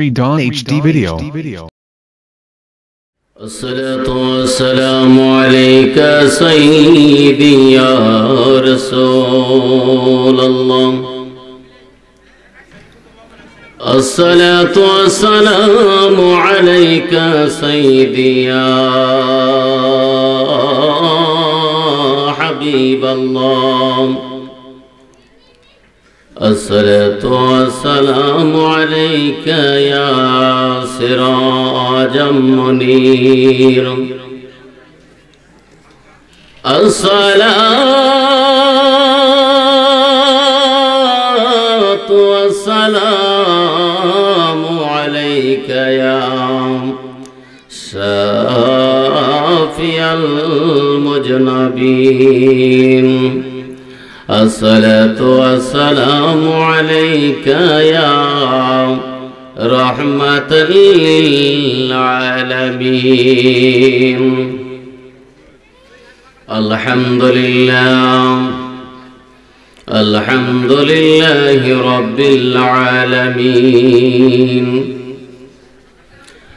Redon HD Video الصلاة والسلام عليك سيدي يا رسول الله الصلاة والسلام عليك سيدي يا حبيب الله الصلاة والسلام عليك يا سراج منير الصلاة والسلام عليك يا شافي المجنبين الصلاة والسلام عليك يا رحمة للعالمين الحمد لله الحمد لله رب العالمين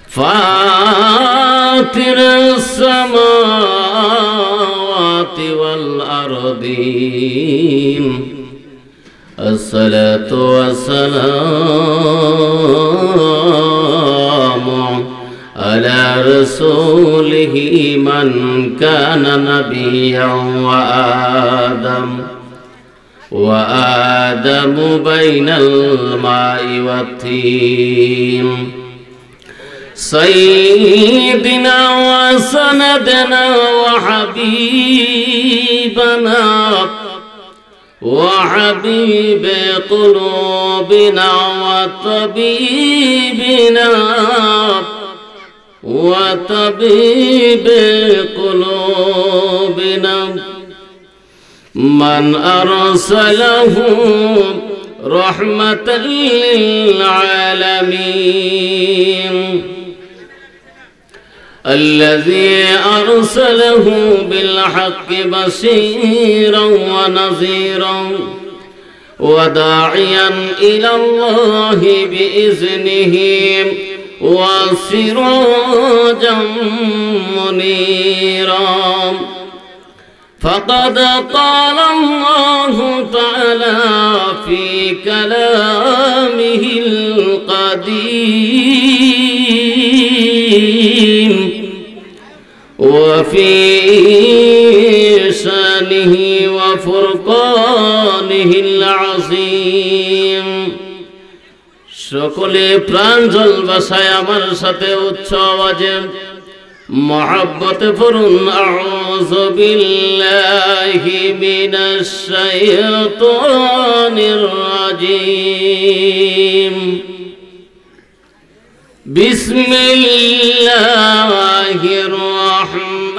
فاطر السماوات والأرضين الصلاة والسلام على رسوله من كان نبيا وآدم وآدم بين الماء والطين سيدنا وسندنا وحبيبنا وحبيب قلوبنا وطبيبنا وطبيب قلوبنا من أرسله رحمة للعالمين الذي أرسله بالحق بشيرا ونذيرا وداعيا إلى الله بإذنه وسراجا منيرا فقد قال الله تعالى في كلامه القديم وفي شانه وفرقانه العظيم সকলে প্রাণ জল বাসায় আমার সাথে উচ্চ আওয়াজে মহাব্বতে পড়ুন আউযু বিল্লাহি রাজিম بسم الله الرحمن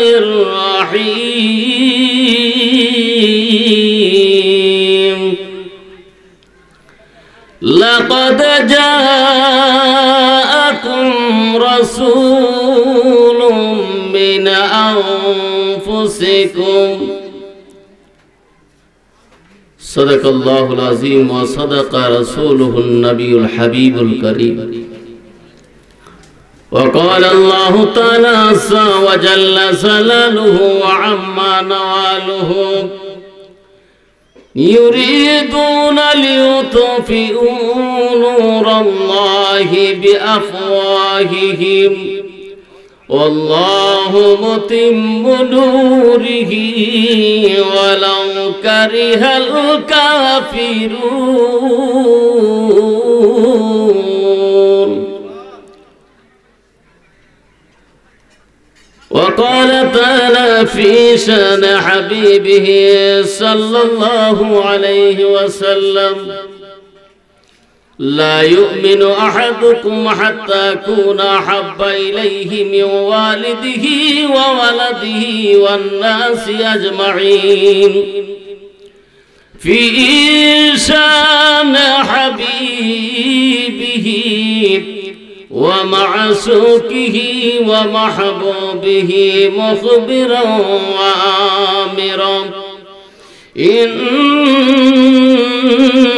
الرحيم لقد جاءكم رسول من أنفسكم صدق الله العظيم وصدق رسوله النبي الحبيب الكريم وقال الله تعالى عز وجل سلاله وعما نواله يريدون ليطفئوا نور الله بأفواههم والله متم نوره ولو كره الكافرون وقال تعالى في شان حبيبه صلى الله عليه وسلم لا يؤمن أحدكم حتى أكون أحب إليه من والده وولده والناس أجمعين في إنسان حبيبه ومعسوكه ومحبوبه مخبرا وآمرا إن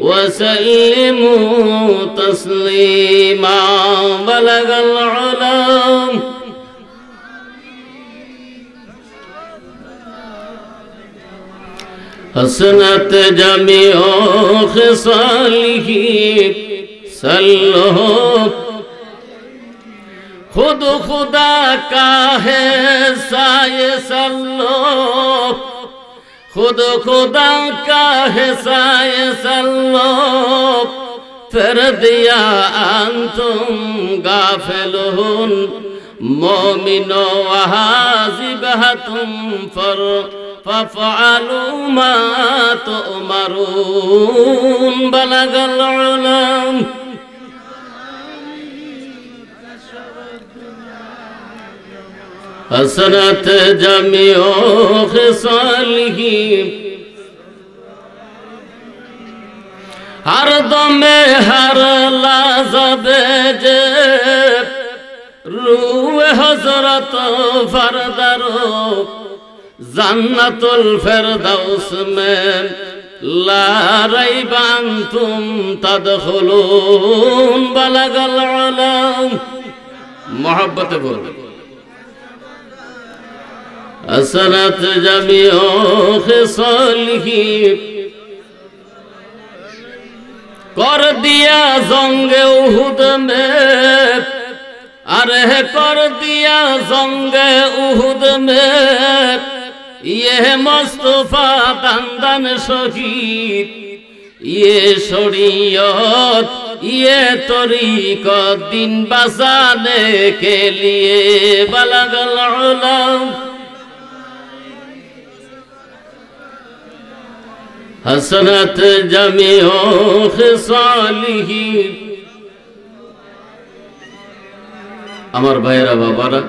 وسلموا تسليما بلغ لگ حسنت جميع خصاله سلو خود خدا کا ہے سائے खुद खुदा का हिसाय सल्लो फिर दिया अंतुम गाफिलून मोमिनो वहाजिब तुम फर فافعلوا ما تؤمرون بلغ العلم حسرت جمی او خسال ہر دم ہر لازب جے روح حضرت فردرو جنت الفردوس میں لا ريب أنتم تدخلون بلغ العلم محبت بولو حسنت جميع خصاله কর দিয়া জঙ্গে উহুদ মে হে কর দিয়া জঙ্গে উহুদ মে ইয়ে মস্তফা দান্দান শহীদ ইয়ে শরীয়ত ইয়ে তরিক দিন বাসানে কে লিয়ে বালা উলাম حسرت جميع خصاله আমার ভাইয়েরা বাবারা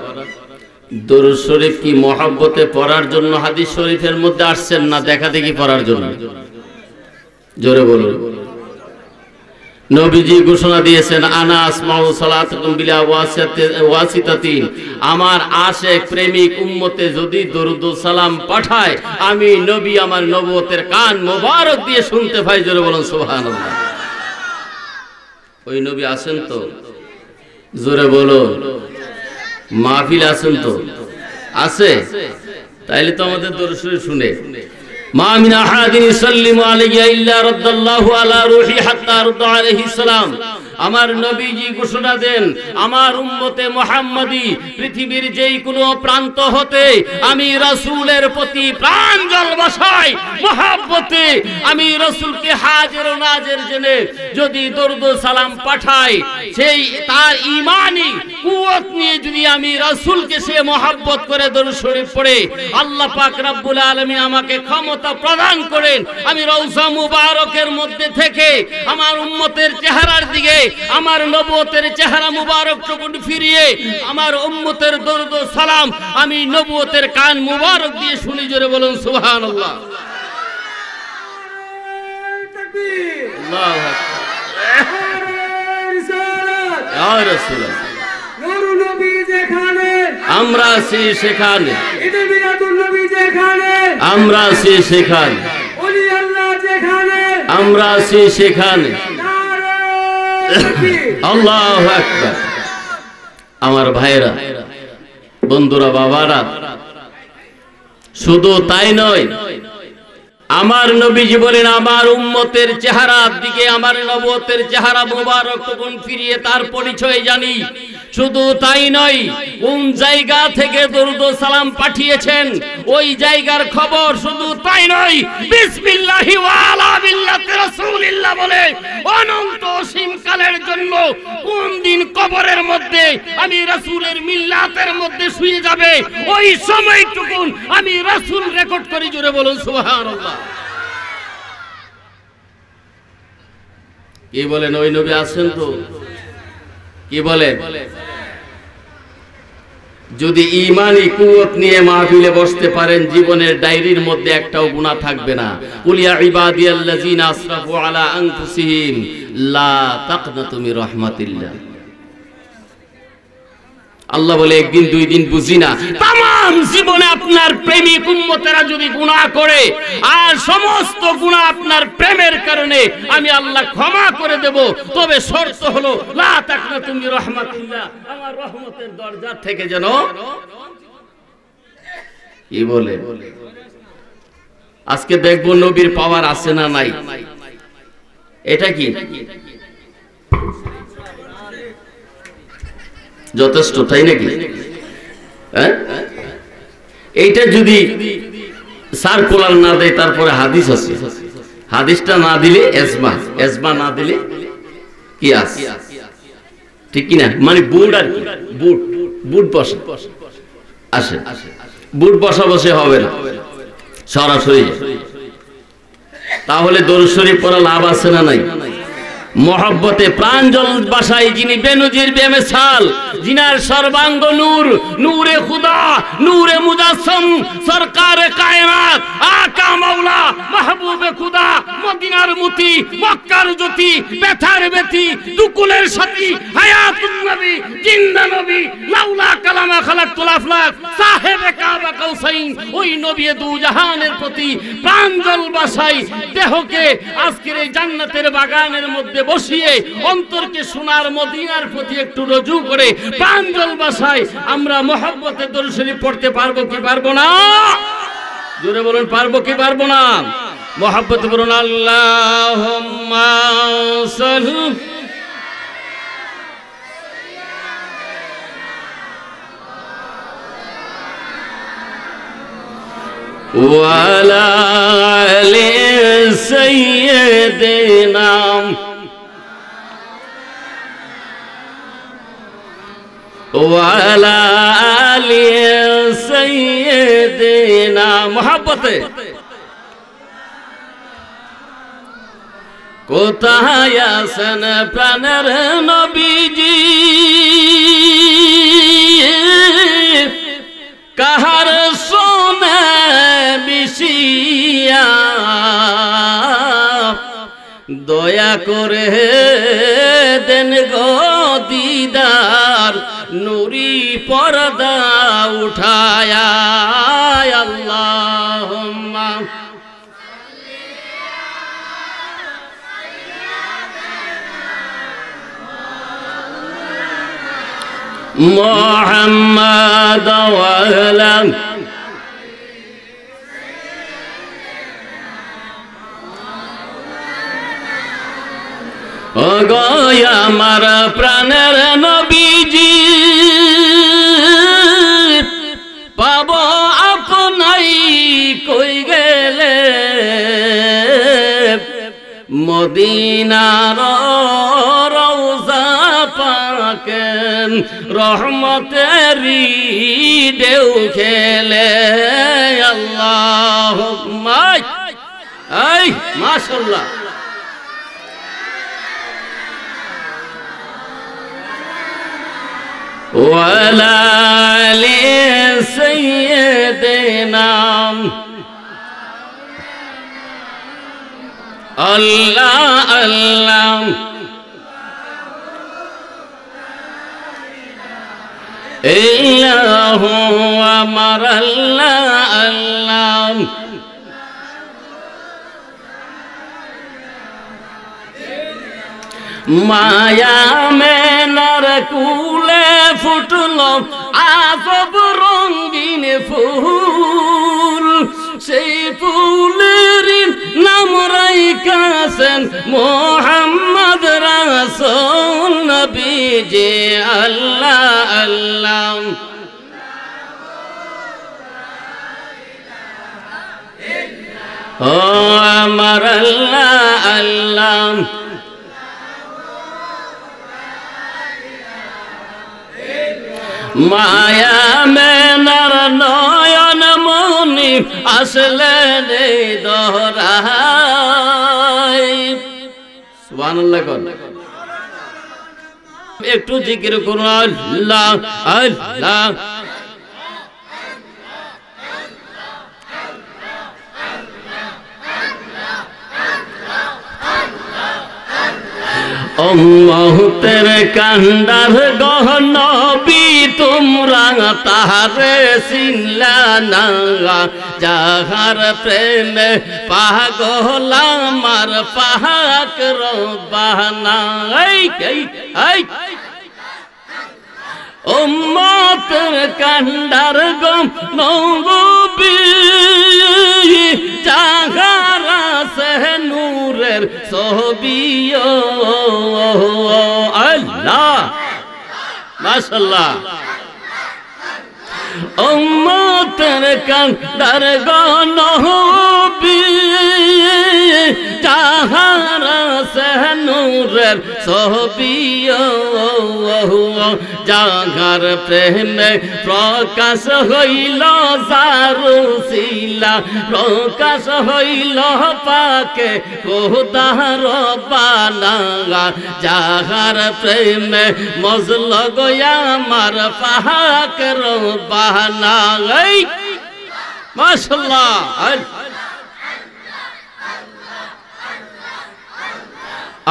দোর শরীফ কি মহাব্বতে পড়ার জন্য হাদিস শরীফের মধ্যে আসছেন না দেখা দেখি পড়ার জন্য জোরে বলুন নবীজি ঘোষণা দিয়েছেন আনাস ওয়াসিতাতি আমার আশেক প্রেমিক উম্মতে যদি দরুদ সালাম পাঠায় আমি নবী আমার নবতের কান মোবারক দিয়ে শুনতে পাই জোরে বলুন সুবহানাল্লাহ ওই নবী আছেন তো জোরে বলো মাহফিল আছেন তো আছে তাইলে তো আমাদের দরুদ শুনে ما من احد يسلم علي الا رد الله على روحي حتى ارد عليه السلام আমার নবীজি ঘোষণা দেন আমার উম্মতে মোহাম্মদি পৃথিবীর যেই কোনো প্রান্ত হতে আমি রসুলের প্রতি প্রাণ জল বসাই মহাব্বতে আমি রসুলকে হাজের ও নাজের জেনে যদি দর্দ সালাম পাঠাই সেই তার ইমানি কুয়ত নিয়ে যদি আমি রসুলকে সে মহাব্বত করে দর্শনে পড়ে আল্লাহ পাক রাব্বুল আলমী আমাকে ক্ষমতা প্রদান করেন আমি রৌসা মুবারকের মধ্যে থেকে আমার উম্মতের চেহারার দিকে আমার নবতের চেহারা মুবারক মুবারকটুকুন ফিরিয়ে আমার উম্মতের দরদ সালাম আমি নবতের কান মুবারক দিয়ে শুনি জোরে বলুন সুবহানাল্লাহ আমরা আছি সেখানে আমরা আছি সেখানে আমরা আছি সেখানে আল্লাহ আমার ভাইরা বন্ধুরা বাবারা শুধু তাই নয় আমার নবীজি বলেন আমার উম্মতের চেহারার দিকে আমার নবতের চেহারা মোবারক তখন ফিরিয়ে তার পরিচয় জানি শুধু তাই নয় কোন জায়গা থেকে দরুদ সালাম পাঠিয়েছেন ওই জায়গার খবর শুধু তাই নয় বিসমিল্লাহি ওয়া আলা মিল্লাতি রাসূলিল্লাহ বলে অনন্ত অসীমকালের জন্য কোন দিন কবরের মধ্যে আমি রাসূলের মিল্লাতের মধ্যে শুয়ে যাবে ওই সময়টুকুন আমি রাসূল রেকর্ড করি জুড়ে বলুন সুবহানাল্লাহ কি বলেন ওই নবী আছেন তো কি বলেন যদি ইমানই কুয়ত নিয়ে মাহফিলে বসতে পারেন জীবনের ডায়েরির মধ্যে একটাও গুণা থাকবে না কুলিয়া ইবাদিয়াল্লাযিনা আসরাফু আলা আনফুসিহিম লা তাকনাতু মির রাহমাতিল্লাহ আল্লাহ বলে একদিন দুই দিন বুঝি না তাম জীবনে আপনার প্রেমিক উম্মতেরা যদি গুণা করে আর সমস্ত গুণা আপনার প্রেমের কারণে আমি আল্লাহ ক্ষমা করে দেব তবে শর্ত হলো তুমি আমার রহমতের দরজা থেকে যেন কি বলে আজকে দেখব নবীর পাওয়ার আছে না নাই এটা কি যথেষ্ট তাই নাকি হ্যাঁ এইটা যদি সার্কুলার না দেয় তারপরে হাদিস আছে হাদিসটা না দিলে এসমা এসমা না দিলে কি কিয়াস ঠিক কিনা মানে বুট আর বুট বুট বসে আসে বুট বসা বসে হবে না সরাসরি তাহলে দরুদ শরীফ পড়া লাভ আছে না নাই মহব্বতে প্রাণ জল বাসায় যিনি বেনজির বেমেসাল জিনার সর্বাঙ্গ নূর নূরে খুদা নূরে মুজাসম সরকার কায়নাত আকা মাওলা মাহবুবে খুদা মদিনার মুতি মক্কার জ্যোতি বেথার বেথি দুকুলের সাথী হায়াতুন নবী জিন্দা নবী লাউলা কালামা খালাক তুলাফলাক সাহেব কাবা কাউসাইন ওই নবী দু জাহানের প্রতি প্রাণ জল বাসায় দেহকে আজকের এই জান্নাতের বাগানের মধ্যে মাঝে বসিয়ে অন্তরকে সোনার মদিনার প্রতি একটু রজু করে প্রাঞ্জল বাসায় আমরা মহাব্বতে দর্শনী পড়তে পারবো কি পারবো না জোরে বলুন পারবো কি পারবো না মহাব্বত বলুন আল্লাহ وعلى آل নাম ওয়ালা সাইয়েদিনা কোথায় প্রাণের নবীজি কাহার সোনে বিষিয়া দয়া করে দেন গো পর্দা উঠায়া আল্লাহ محمد وأهلا ওগো প্রাণের নবীজি পাব আপনাই কই গেলে মদিনার রওজা পাকে রহমতেরি দেউ খেলে আল্লাহ মাই এই ولا لسيدنا الله الله إلا هو أمر الله الله মায়া মেলার কুলে ফুটল আসব রঙ্গিন ফুল সেই ফুলের নাম রাইকাছেন মোহাম্মদ রাসুল নবী যে আল্লাহ আল্লাহ ও আমার আল্লাহ আল্লাহ মায়া মেনার নয়ন মনি আসলেন একটু জিকির করুন আল্লাহ আল্লাহ অম্মতের কান্ডার গহনবি তোমরা তাহারে সিনলা না যাহার প্রেমে পাগল আমার পাহাক রবানা এই এই এই উম্মতের কান্ডার গম নবী যাহারা সে নূরের সহবি আল্লাহ মাশাল্লাহ উম্মতের কান্ডার গম নবী নূরের সহবিয় জাগার প্রেমে প্রকাশ হইল সারুশিলা প্রকাশ হইল পাকে কোদার পালা জাগার প্রেমে মজল গয়া আমার পাহাকের বাহানা মাসাল্লাহ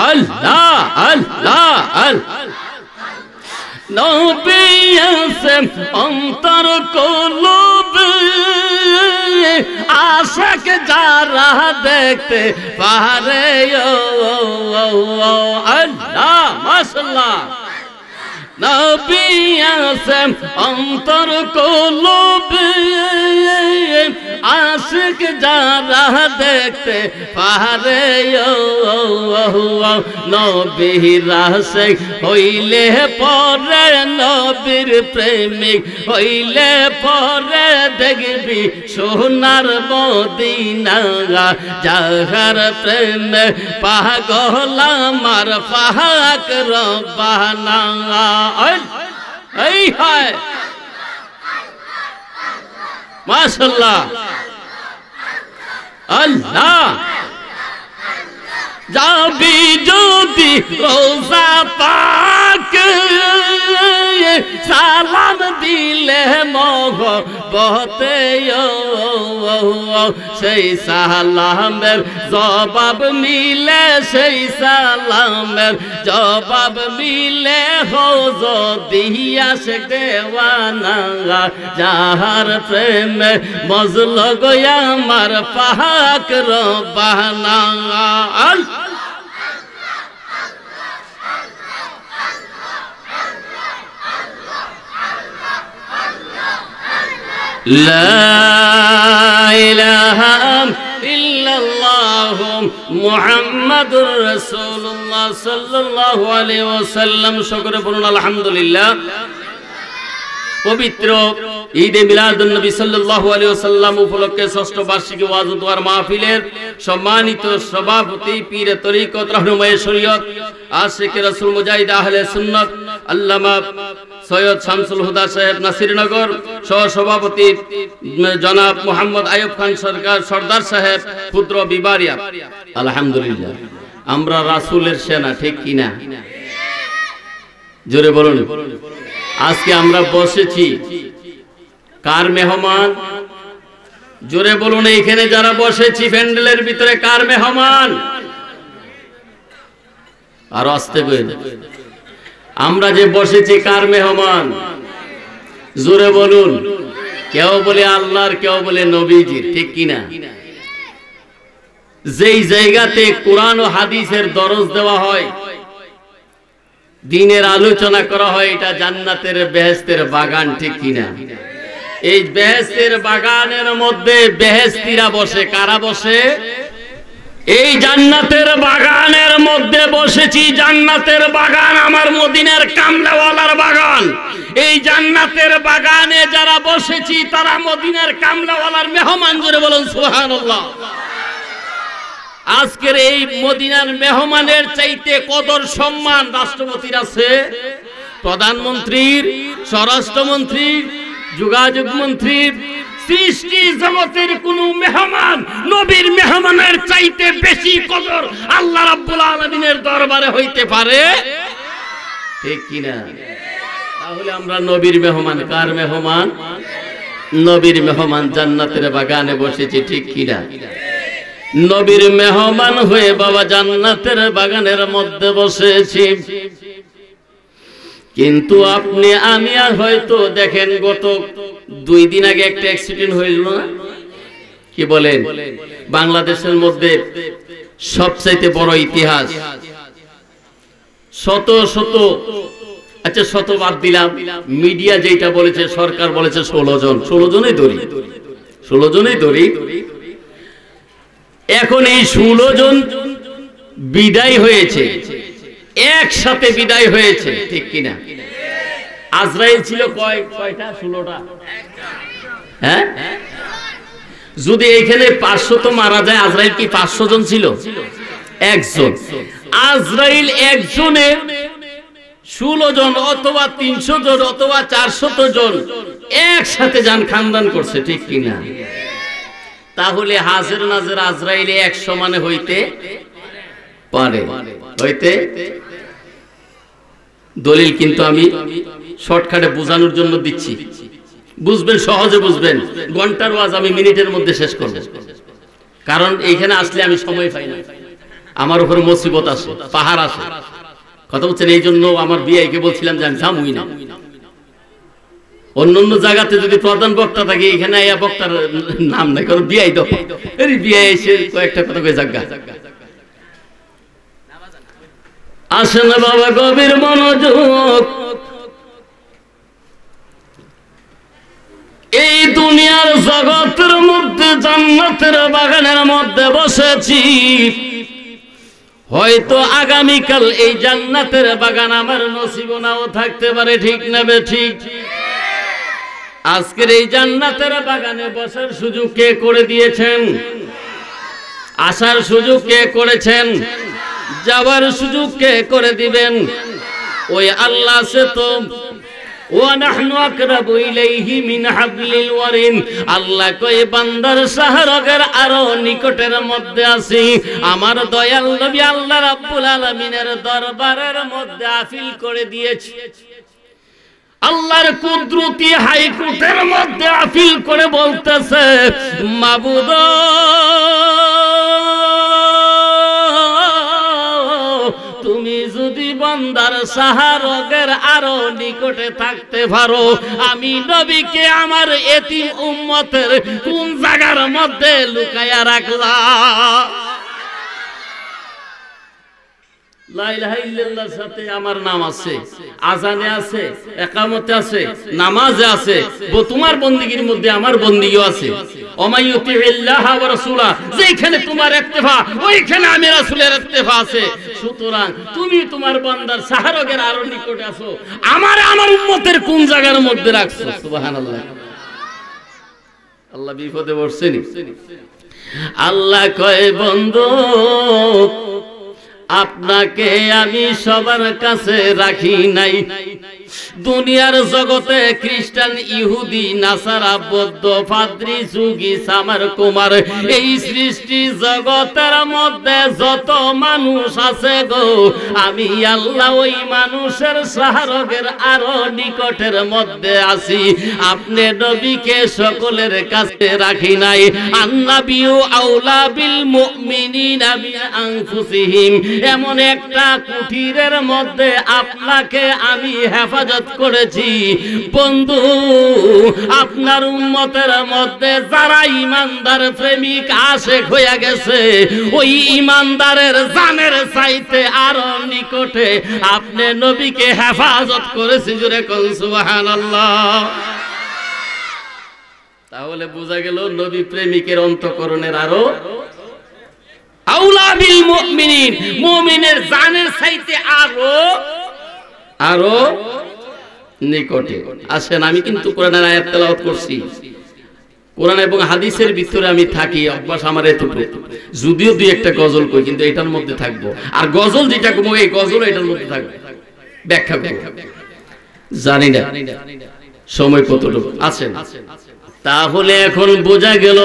আল্লাহ আল্লাহ আল্লাহ নবিয়াসে অন্তর কলুব আশাক যারা দেখতে পারে ও আল্লাহ মাশাআল্লাহ নবী অন্তর কলবে আশিক যারা দেখতে পাহারে নবীর হইলে পরে নবীর প্রেমিক হইলে পরে দেখবি সোনার মদিনা যাহার প্রেম পাগল আমার পাহাক রবানা ای ہائے ماشاءاللہ اللہ اللہ যাবি যদি রোজা পাক সালাম দিলে মহবতে সেই সালামের জবাব মিলে সেই সালামের জবাব মিলে হোজ দিয়া সে দেওয়ানা যাহার প্রেমে মজল গয়া আমার পাহাক রবানা لا إله إلا الله محمد رسول الله صلى الله عليه وسلم شكر الحمد لله পবিত্র ঈদে মিলাদুন্নবী সাল্লাল্লাহু আলাইহি ওয়াসাল্লাম উপলক্ষে ষষ্ঠ বার্ষিকী ওয়াজ ও দোয়ার মাহফিলের সম্মানিত সভাপতি পীর তরিকত রহনুমায়ে শরীয়ত আশিক রাসূল মুজাহিদ আহলে সুন্নাত আল্লামা সৈয়দ শামসুল হুদা সাহেব নাসিরনগর সভাপতি জনাব মোহাম্মদ আয়ুব খান সরকার সর্দার সাহেব ক্ষুদ্র বিবারিয়া আলহামদুলিল্লাহ আমরা রাসূলের সেনা ঠিক কিনা জোরে বলুন আজকে আমরা বসেছি কার মেহমান জোরে বলুন এইখানে যারা বসেছি প্যান্ডেলের ভিতরে কার মেহমান আর আসতে আমরা যে বসেছি কার মেহমান জোরে বলুন কেউ বলে আল্লাহর কেউ বলে নবীজি ঠিক কিনা যেই জায়গাতে কোরআন ও হাদিসের দরজ দেওয়া হয় দিনের আলোচনা করা হয় এটা জান্নাতের বেহেস্তের বাগান ঠিক কিনা এই বেহেস্তের বাগানের মধ্যে বেহেস্তিরা বসে কারা বসে এই জান্নাতের বাগানের মধ্যে বসেছি জান্নাতের বাগান আমার মদিনের কামলাওয়ালার বাগান এই জান্নাতের বাগানে যারা বসেছি তারা মদিনের কামলাওয়ালার মেহমান জুড়ে বলুন সুহানুল্লাহ আজকের এই মদিনার মেহমানের চাইতে কদর সম্মান রাষ্ট্রপতির আছে প্রধানমন্ত্রীর স্বরাষ্ট্রমন্ত্রীর যোগাযোগ মন্ত্রীর সৃষ্টি জগতের কোন মেহমান নবীর মেহমানের চাইতে বেশি কদর আল্লাহ রাব্বুল আলামিনের দরবারে হইতে পারে ঠিক কিনা তাহলে আমরা নবীর মেহমান কার মেহমান নবীর মেহমান জান্নাতের বাগানে বসেছি ঠিক কিনা নবীর মেহমান হয়ে বাবা জান্নাতের বাগানের মধ্যে বসেছি কিন্তু আপনি আমি আর হয়তো দেখেন গত দুই দিন আগে একটা অ্যাক্সিডেন্ট হয়েছিল না কি বলেন বাংলাদেশের মধ্যে সবচাইতে বড় ইতিহাস শত শত আচ্ছা শত বাদ দিলাম মিডিয়া যেটা বলেছে সরকার বলেছে ষোলো জন ষোলো জনেই ধরি ষোলো জনেই ধরি এখন এই ষোলো জন বিদায় হয়েছে একসাথে বিদায় হয়েছে ঠিক কিনা আজরাইল ছিল কয় কয়টা ষোলোটা হ্যাঁ যদি এইখানে পাঁচশো তো মারা যায় আজরাইল কি পাঁচশো জন ছিল একজন আজরাইল একজনে ষোলো জন অথবা তিনশো জন অথবা চারশত জন একসাথে যান খানদান করছে ঠিক কিনা তাহলে হাজির নাজির আজরাইলে এক সমানে হইতে পারে হইতে দলিল কিন্তু আমি শর্টকাটে বোঝানোর জন্য দিচ্ছি বুঝবেন সহজে বুঝবেন ঘন্টার ওয়াজ আমি মিনিটের মধ্যে শেষ করব কারণ এইখানে আসলে আমি সময় পাই না আমার উপর মুসিবত আসে পাহাড় আসে কথা বলছেন এই জন্য আমার বিআইকে বলছিলাম যে আমি থামুই না অন্যান্য জায়গাতে যদি প্রধান বক্তা থাকে এখানে আয়া বক্তার নাম নাই কারণ বিয়াই দাও এর বিয়াই এসে কয়েকটা কথা কয়ে জাগা আসে না বাবা গভীর মনোযোগ এই দুনিয়ার জগতের মধ্যে জান্নাতের বাগানের মধ্যে বসেছি হয়তো আগামীকাল এই জান্নাতের বাগান আমার নসিব নাও থাকতে পারে ঠিক নেবে ঠিক ঠিক আজকের এই জান্নাতের বাগানে বসার সুযোগ কে করে দিয়েছেন আসার সুযোগ কে করেছেন যাওয়ার সুযোগ কে করে দিবেন ওই আল্লাহ সে তো আল্লাহ আরো নিকটের মধ্যে আমার দয়াল নবী আল্লাহ রাব্বুল দরবারের মধ্যে আফিল করে দিয়েছি আল্লাহর কুদরতি হাইকোর্টের মধ্যে আপিল করে বলতেছে মাবুদ তুমি যদি বন্দার আরো নিকটে থাকতে পারো আমি আমার উম্মতের কোন মধ্যে লুকাইয়া রাখলা সাথে আমার নাম আছে আজানে আছে একামতে আছে আছে তোমার বন্দীগীর মধ্যে আমার আছে যেখানে তোমার ইত্তেফা ওইখানে আমি রাসুলের ইত্তেফা আছে সুতরাং তুমি তোমার বন্দার সাহারকের আরো নিকটে আছো আমার আমার উন্মতের কোন জায়গার মধ্যে রাখছো আল্লাহ বিপদে পড়ছেনি আল্লাহ কয় বন্ধু আপনাকে আমি সবার কাছে রাখি নাই দুনিয়ার জগতে খ্রিস্টান ইহুদি নাসারা বৌদ্ধ পাদ্রি যুগি সামার কুমার এই সৃষ্টি জগতের মধ্যে যত মানুষ আছে গো আমি আল্লাহ ওই মানুষের সাহারকের আরো নিকটের মধ্যে আছি আপনি নবীকে সকলের কাছে রাখি নাই বিউ আউলা বিল মুমিনিনা বি আনফুসিহিম এমন একটা কুটিরের মধ্যে আপনাকে আমি হেফাজত করেছি বন্ধু আপনার উন্মতের মধ্যে যারা ইমানদার প্রেমিক আসে হয়ে গেছে ওই ইমানদারের জানের চাইতে আরো নিকটে আপনি নবীকে হেফাজত করেছি জুড়ে কল সুবহানাল্লাহ তাহলে বোঝা গেল নবী প্রেমিকের অন্তকরণের আরো আউলা মুমিনিন মুমিনের জানের চাইতে আরো আরো নিকটে আসেন আমি কিন্তু কোরআনের আয়াত তেলাওয়াত করছি কোরআন এবং হাদিসের ভিতরে আমি থাকি অভ্যাস আমার এতটুকু যদিও দুই একটা গজল কই কিন্তু এটার মধ্যে থাকবো আর গজল যেটা কমো এই গজল এটার মধ্যে থাকবে ব্যাখ্যা জানি না সময় কতটুকু আছেন তাহলে এখন বোঝা গেল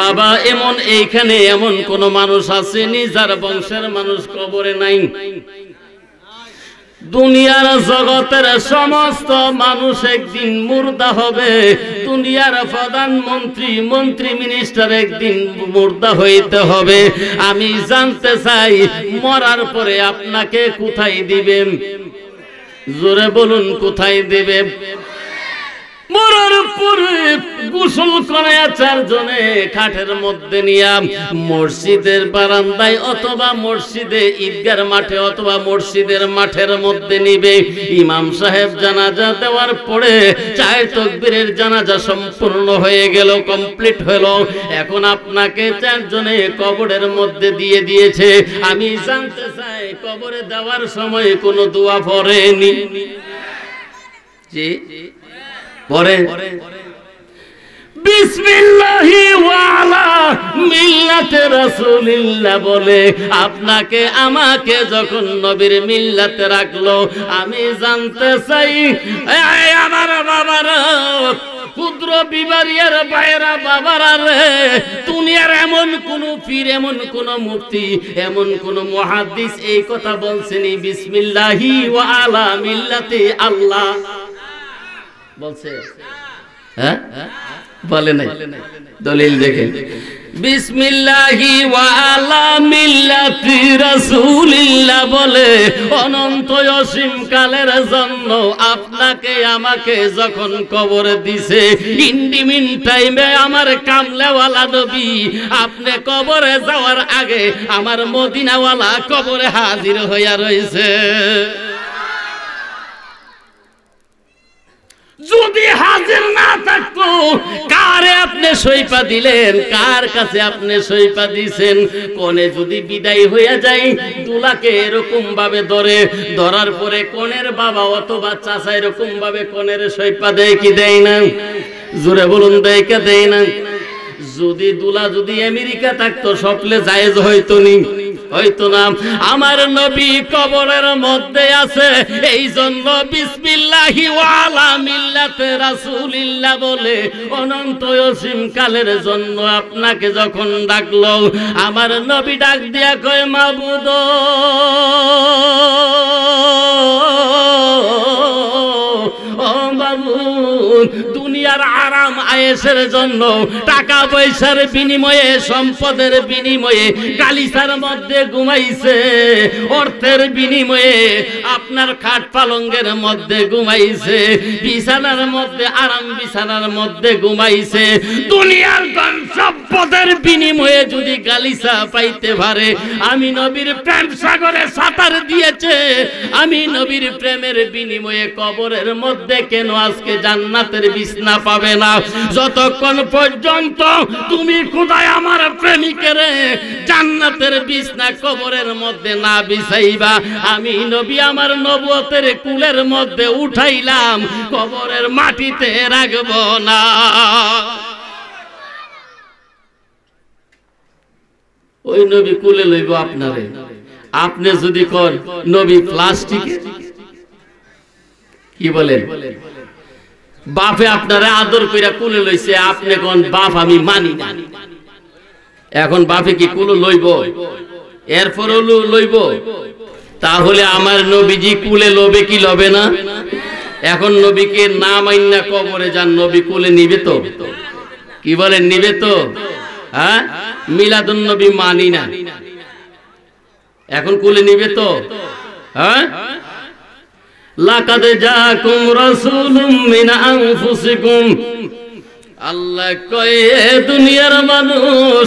বাবা এমন এইখানে এমন কোন মানুষ আসেনি যার বংশের মানুষ কবরে নাই দুনিয়ার জগতের সমস্ত মানুষ একদিন মুর্দা হবে দুনিয়ার প্রধানমন্ত্রী মন্ত্রী মিনিস্টার একদিন মুর্দা হইতে হবে আমি জানতে চাই মরার পরে আপনাকে কোথায় দিবেন জোরে বলুন কোথায় দিবেন মরার পরে গোসল করে চারজনে খাটের মধ্যে নিয়াম মসজিদের বারান্দায় অথবা মসজিদে ঈদগার মাঠে অথবা মসজিদের মাঠের মধ্যে নিবে ইমাম সাহেব জানাজা দেওয়ার পরে চায় তকবীরের জানাজা সম্পূর্ণ হয়ে গেল কমপ্লিট হলো এখন আপনাকে চারজনে কবরের মধ্যে দিয়ে দিয়েছে আমি জানতে চাই কবরে দেওয়ার সময় কোনো দোয়া পড়েনি জি পরে বলে আপনাকে আমাকে যখন নবীর মিল্লাতে রাখলো আমি জানতে চাই আমার বাবারা ক্ষুদ্র বিবারিয়ার বাইরা বাবারা রে দুনিয়ার এমন কোন পীর এমন কোন মূর্তি এমন কোন মহাদিস এই কথা বলছেনি বিসমিল্লাহি ওয়া আলা মিল্লাতে আল্লাহ বলছে হ্যাঁ বলে বলে অনন্ত অসীম কালের জন্য আপনাকে আমাকে যখন কবরে দিছে ইন্ডিমিন টাইমে আমার কামলাওয়ালা নবী আপনি কবরে যাওয়ার আগে আমার মদিনাওয়ালা কবরে হাজির হইয়া রয়েছে যদি হাজির না থাকতো কারে আপনি সইপা দিলেন কার কাছে আপনি সইপা দিছেন কনে যদি বিদায় হইয়া যায় দুলাকে এরকম ভাবে ধরে ধরার পরে কনের বাবা অথবা চাচা এরকম ভাবে কনের সইপা দেয় কি দেয় না জোরে বলুন দেয় কে দেয় না যদি দুলা যদি আমেরিকা থাকতো স্বপ্নে জায়েজ হইতো নি হয়তো না আমার নবী কবরের মধ্যে আছে এই জন্য বিসমিল্লাহি ওয়ালা মিল্লাতে রাসূলিল্লাহ বলে অনন্ত অসীম কালের জন্য আপনাকে যখন ডাকলো আমার নবী ডাক দিয়া কয় মাবুদ ও মাবুদ দুনিয়ার আরাম আয়েসের জন্য টাকা পয়সার বিনিময়ে সম্পদের বিনিময়ে কালিসার মধ্যে ঘুমাইছে অর্থের বিনিময়ে আপনার খাট পালঙ্গের মধ্যে ঘুমাইছে বিছানার মধ্যে আরাম বিছানার মধ্যে ঘুমাইছে দুনিয়ার ধন সম্পদের বিনিময়ে যদি গালিসা পাইতে পারে আমি নবীর প্রেম সাগরে সাঁতার দিয়েছে আমি নবীর প্রেমের বিনিময়ে কবরের মধ্যে কেন আজকে জান্নাতের বিছনা পাবে না যতক্ষণ পর্যন্ত তুমি কোথায় আমার প্রেমিকের জান্নাতের বিছনা কবরের মধ্যে না বিছাইবা আমি নবী আমার নবতের কুলের মধ্যে উঠাইলাম কবরের মাটিতে রাখব না ওই নবী কুলে লইব আপনারে আপনি যদি কর নবী প্লাস্টিক কি বলেন বাপে আপনারা আদর কইরা কুলে লইছে আপনি কোন বাপ আমি মানি না এখন বাপে কি কুলো লইব এরপরও লইব তাহলে আমার নবীজি কুলে লবে কি লবে না এখন নবীকে না মাইনা কবরে যান নবী কুলে নিবে তো কি বলে নিবে তো হ্যাঁ মিলাদুন নবী মানি না এখন কুলে নিবে তো হ্যাঁ লাকাদ জাকুম রাসূলুম মিন আনফুসিকুম আল্লাহ কয়ে দুনিয়ার মানুষ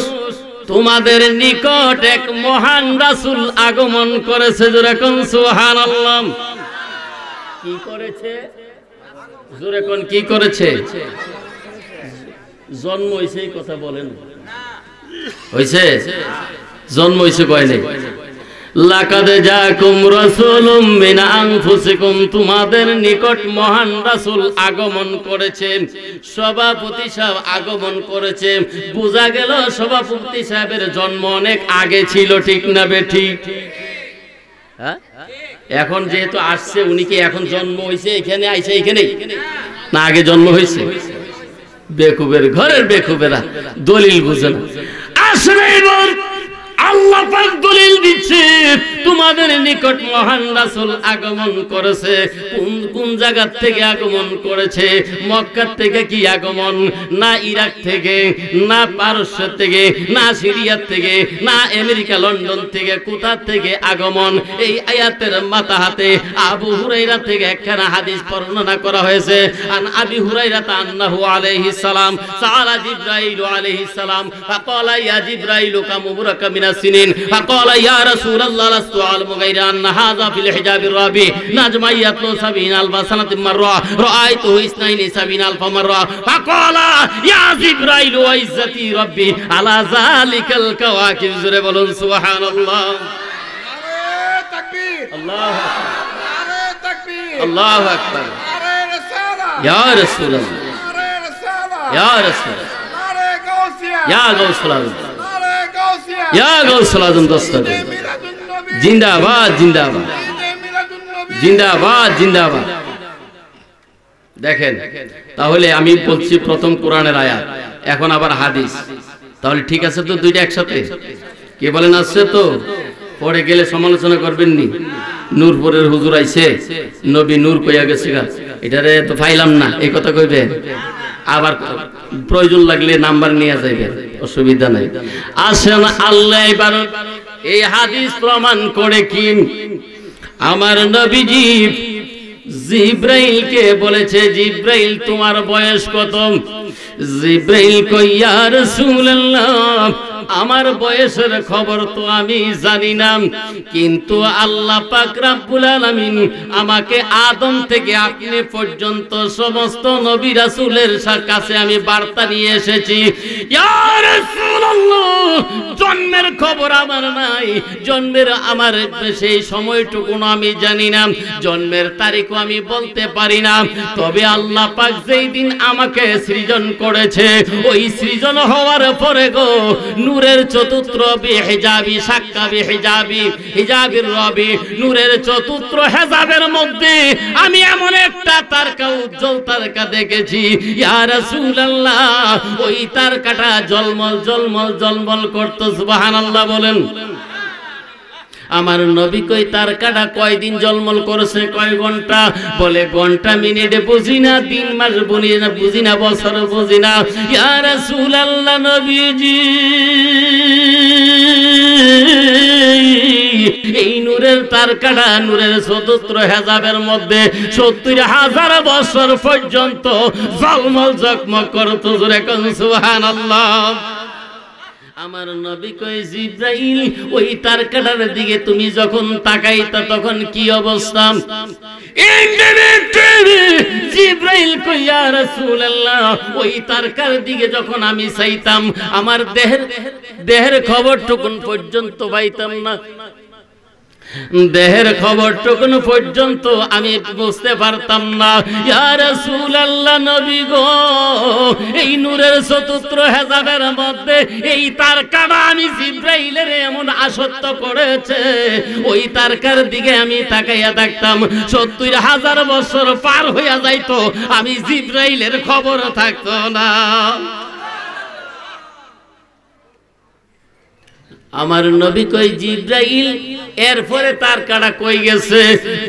তোমাদের নিকট এক মহান রাসূল আগমন করেছে জোরে কোন সুবহানাল্লাহ কি করেছে জোরে কোন কি করেছে জন্ম হইছে এই কথা বলেন হইছে জন্ম হইছে কয় নাই লাকাদে যাকুম রাসূলুম মিন আনফুসিকুম তোমাদের নিকট মহান রাসূল আগমন করেছেন সভাপতি সাহেব আগমন করেছে বোঝা গেল সভাপতি সাহেবের জন্ম অনেক আগে ছিল ঠিক না বে ঠিক হ্যাঁ? এখন যেহেতু আসছে উনি কি এখন জন্ম হয়েছে এখানে আইছে এখানে না আগে জন্ম হয়েছে বেকুবের ঘরের বেকুবেরা দলিল বুঝেন না আল্লাহ পাক দলিল দিচ্ছে তোমাদের নিকট মহান রাসূল আগমন করেছে কোন কোন জায়গা থেকে আগমন করেছে মক্কা থেকে কি আগমন না ইরাক থেকে না পারস্য থেকে না সিরিয়া থেকে না আমেরিকা লন্ডন থেকে কোথা থেকে আগমন এই আয়াতের মাথা হাতে আবু হুরাইরা থেকে একখানা হাদিস বর্ণনা করা হয়েছে আন আবি হুরাইরা আলাইহিস সালাম সাআলা জিবরাইল আলাইহিস সালাম ফাকালা ইয়া জিবরাইল কামুবরাকা মিনাস سنين فقال يا رسول الله لست علم غير أن هذا في الحجاب الرابي نجم يتلو سبين ألف سنة مرة رأيته اثنين سبين ألف مرة فقال يا جبرائيل وعزتي ربي على ذلك الكواكب জোরে বলুন سبحان الله الله الله أكبر يا رسول الله يا رسول الله يا غوث الله দেখেন তাহলে আমি বলছি প্রথম কোরআনের আয়াত এখন আবার হাদিস তাহলে ঠিক আছে তো দুইটা একসাথে কে বলেন আসছে তো পরে গেলে সমালোচনা করবেন নি নূরপুরের হুজুর আইছে নবী নূর কইয়া গেছে এটারে তো ফাইলাম না এই কথা কইবে আবার প্রয়োজন লাগলে নাম্বার নিয়ে যাইবে অসুবিধা নাই আসেন আল্লাহ এবার এই হাদিস প্রমাণ করে কি আমার নবীজি জিব্রাইলকে বলেছে জিব্রাইল তোমার বয়স কত জিব্রাইল কইয়া রাসূলুল্লাহ আমার বয়সের খবর তো আমি জানি না কিন্তু আল্লাহ আমাকে আদম থেকে আপনি পর্যন্ত সমস্ত নবী রাসুলের কাছে আমি বার্তা নিয়ে এসেছি জন্মের খবর আমার নাই জন্মের আমার সেই সময়টুকু আমি জানি না জন্মের তারিখও আমি বলতে পারি না তবে আল্লাহ পাক যেই দিন আমাকে সৃজন করেছে ওই সৃজন হওয়ার পরে গো নূরে নূরের চতুর্থ রবি হিজাবি সাক্কাবি হিজাবি হিজাবির রবি নূরের চতুর্থ হেজাবের মধ্যে আমি এমন একটা তারকা উজ্জ্বল তারকা দেখেছি ইয়া রাসূলুল্লাহ ওই তারকাটা জলমল জলমল জলমল করতো সুবহানাল্লাহ বলেন আমার নবী কই তার কাটা কয়দিন জলমল করেছে কয় ঘন্টা বলে ঘন্টা মিনিটে বুঝি না তিন মাস বুঝি না বুঝি না বছর বুঝি না ইয়ার আল্লাহ নবীজি এই নূরের তারকাটা নূরের সতস্ত্র হেজাবের মধ্যে সত্তর হাজার বছর পর্যন্ত জলমল জকমক করত জোরে সুহান আল্লাহ আমার নবী কয় জিব্রাইল ওই তারকাটার দিকে তুমি যখন তাকাইতা তখন কি অবস্থা জিব্রাইল কই ইয়া রাসূলুল্লাহ ওই তারকার দিকে যখন আমি চাইতাম আমার দেহের দেহের খবর টুকুন পর্যন্ত পাইতাম না দেহের খবর টুকুনো পর্যন্ত আমি বুঝতে পারতাম না ইয়ার সুল আল্লাহ নবী গো এই নূরের চতুর্থ হেজাবের মধ্যে এই তার আমি জিব্রাইলের এমন আসক্ত করেছে ওই তারকার দিকে আমি তাকাইয়া থাকতাম সত্তর হাজার বছর পার হইয়া যাইতো আমি জিব্রাইলের খবর থাকতো না আমার নবী কই জিব্রাইল এরপরে তার কাটা কই গেছে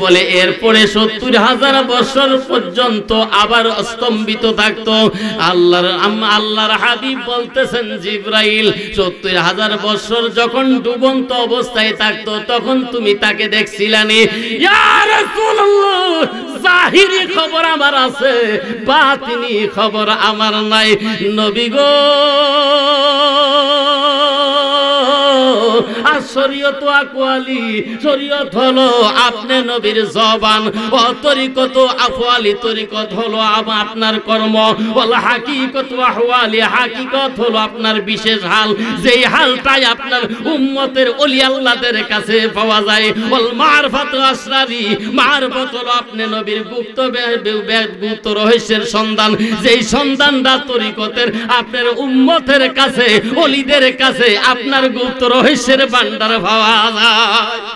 বলে এরপরে সত্তর হাজার বছর পর্যন্ত আবার স্তম্ভিত থাকতো আল্লাহর আল্লাহর হাবিব বলতেছেন জিব্রাইল সত্তর হাজার বছর যখন ডুবন্ত অবস্থায় থাকতো তখন তুমি তাকে দেখছিলানি খবর আমার আছে তিনি খবর আমার নাই নবী গো আর শরীয়ত আকোয়ালি শরীয়ত হলো আপনি নবীর জবান ও তরিকত তরিকত হলো আপনার কর্ম হাকিকত আহওয়ালি হাকিকত হলো আপনার বিশেষ হাল যেই হালটাই আপনার উম্মতের অলি কাছে পাওয়া যায় হলো আপনি নবীর গুপ্ত গুপ্ত রহস্যের সন্ধান যেই সন্ধানটা তরিকতের আপনার উম্মতের কাছে অলিদের কাছে আপনার গুপ্ত রহস্য মানুষের ভান্ডার পাওয়া যায়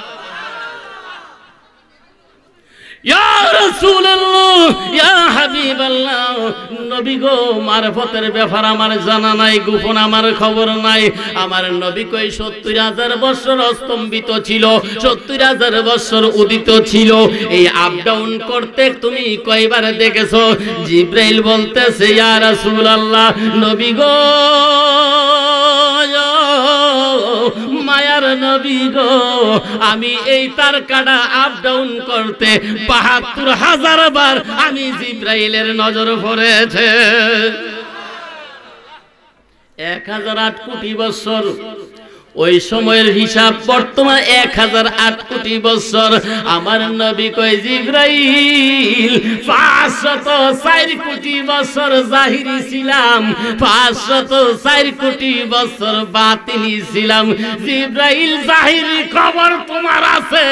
মারফতের ব্যাপার জানা নাই গোপন নাই আমার সত্তর হাজার অস্তম্ভিত ছিল সত্তর হাজার ছিল এই আপ ডাউন করতে তুমি কয়বার দেখেছ জিব্রাইল বলতেছে ইয়ার রসুল আল্লাহ নবী গো নবী গো আমি এই তারকাটা আপ ডাউন করতে বাহাত্তর হাজার বার আমি জিব্রাইলের নজর পড়েছে এক হাজার আট কোটি বছর ওই সময়ের হিসাব বর্তমান এক হাজার আট কোটি বছর আমার নবী কয় জিব্রাইল পাঁচশত চার কোটি বছর জাহিরি ছিলাম পাঁচশত চার কোটি বছর বাতিলি ছিলাম জিব্রাইল জাহিরি খবর তোমার আছে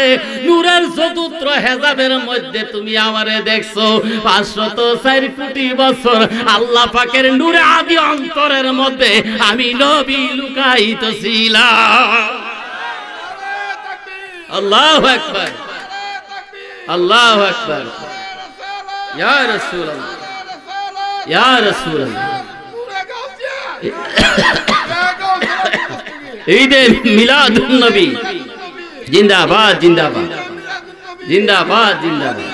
নূরের চতুর্থ হেজাবের মধ্যে তুমি আমারে দেখছো পাঁচশত চার কোটি বছর আল্লাহ পাকের নূরে আদি অন্তরের মধ্যে আমি নবী লুকায়িত ছিলাম Allahu Ekber Allahu Ekber Ya Resulallah Ya Resulallah Eid Milad-ul नबी जिंदाबाद जिंदाबाद জিন্দাবাদ জিন্দাবাদ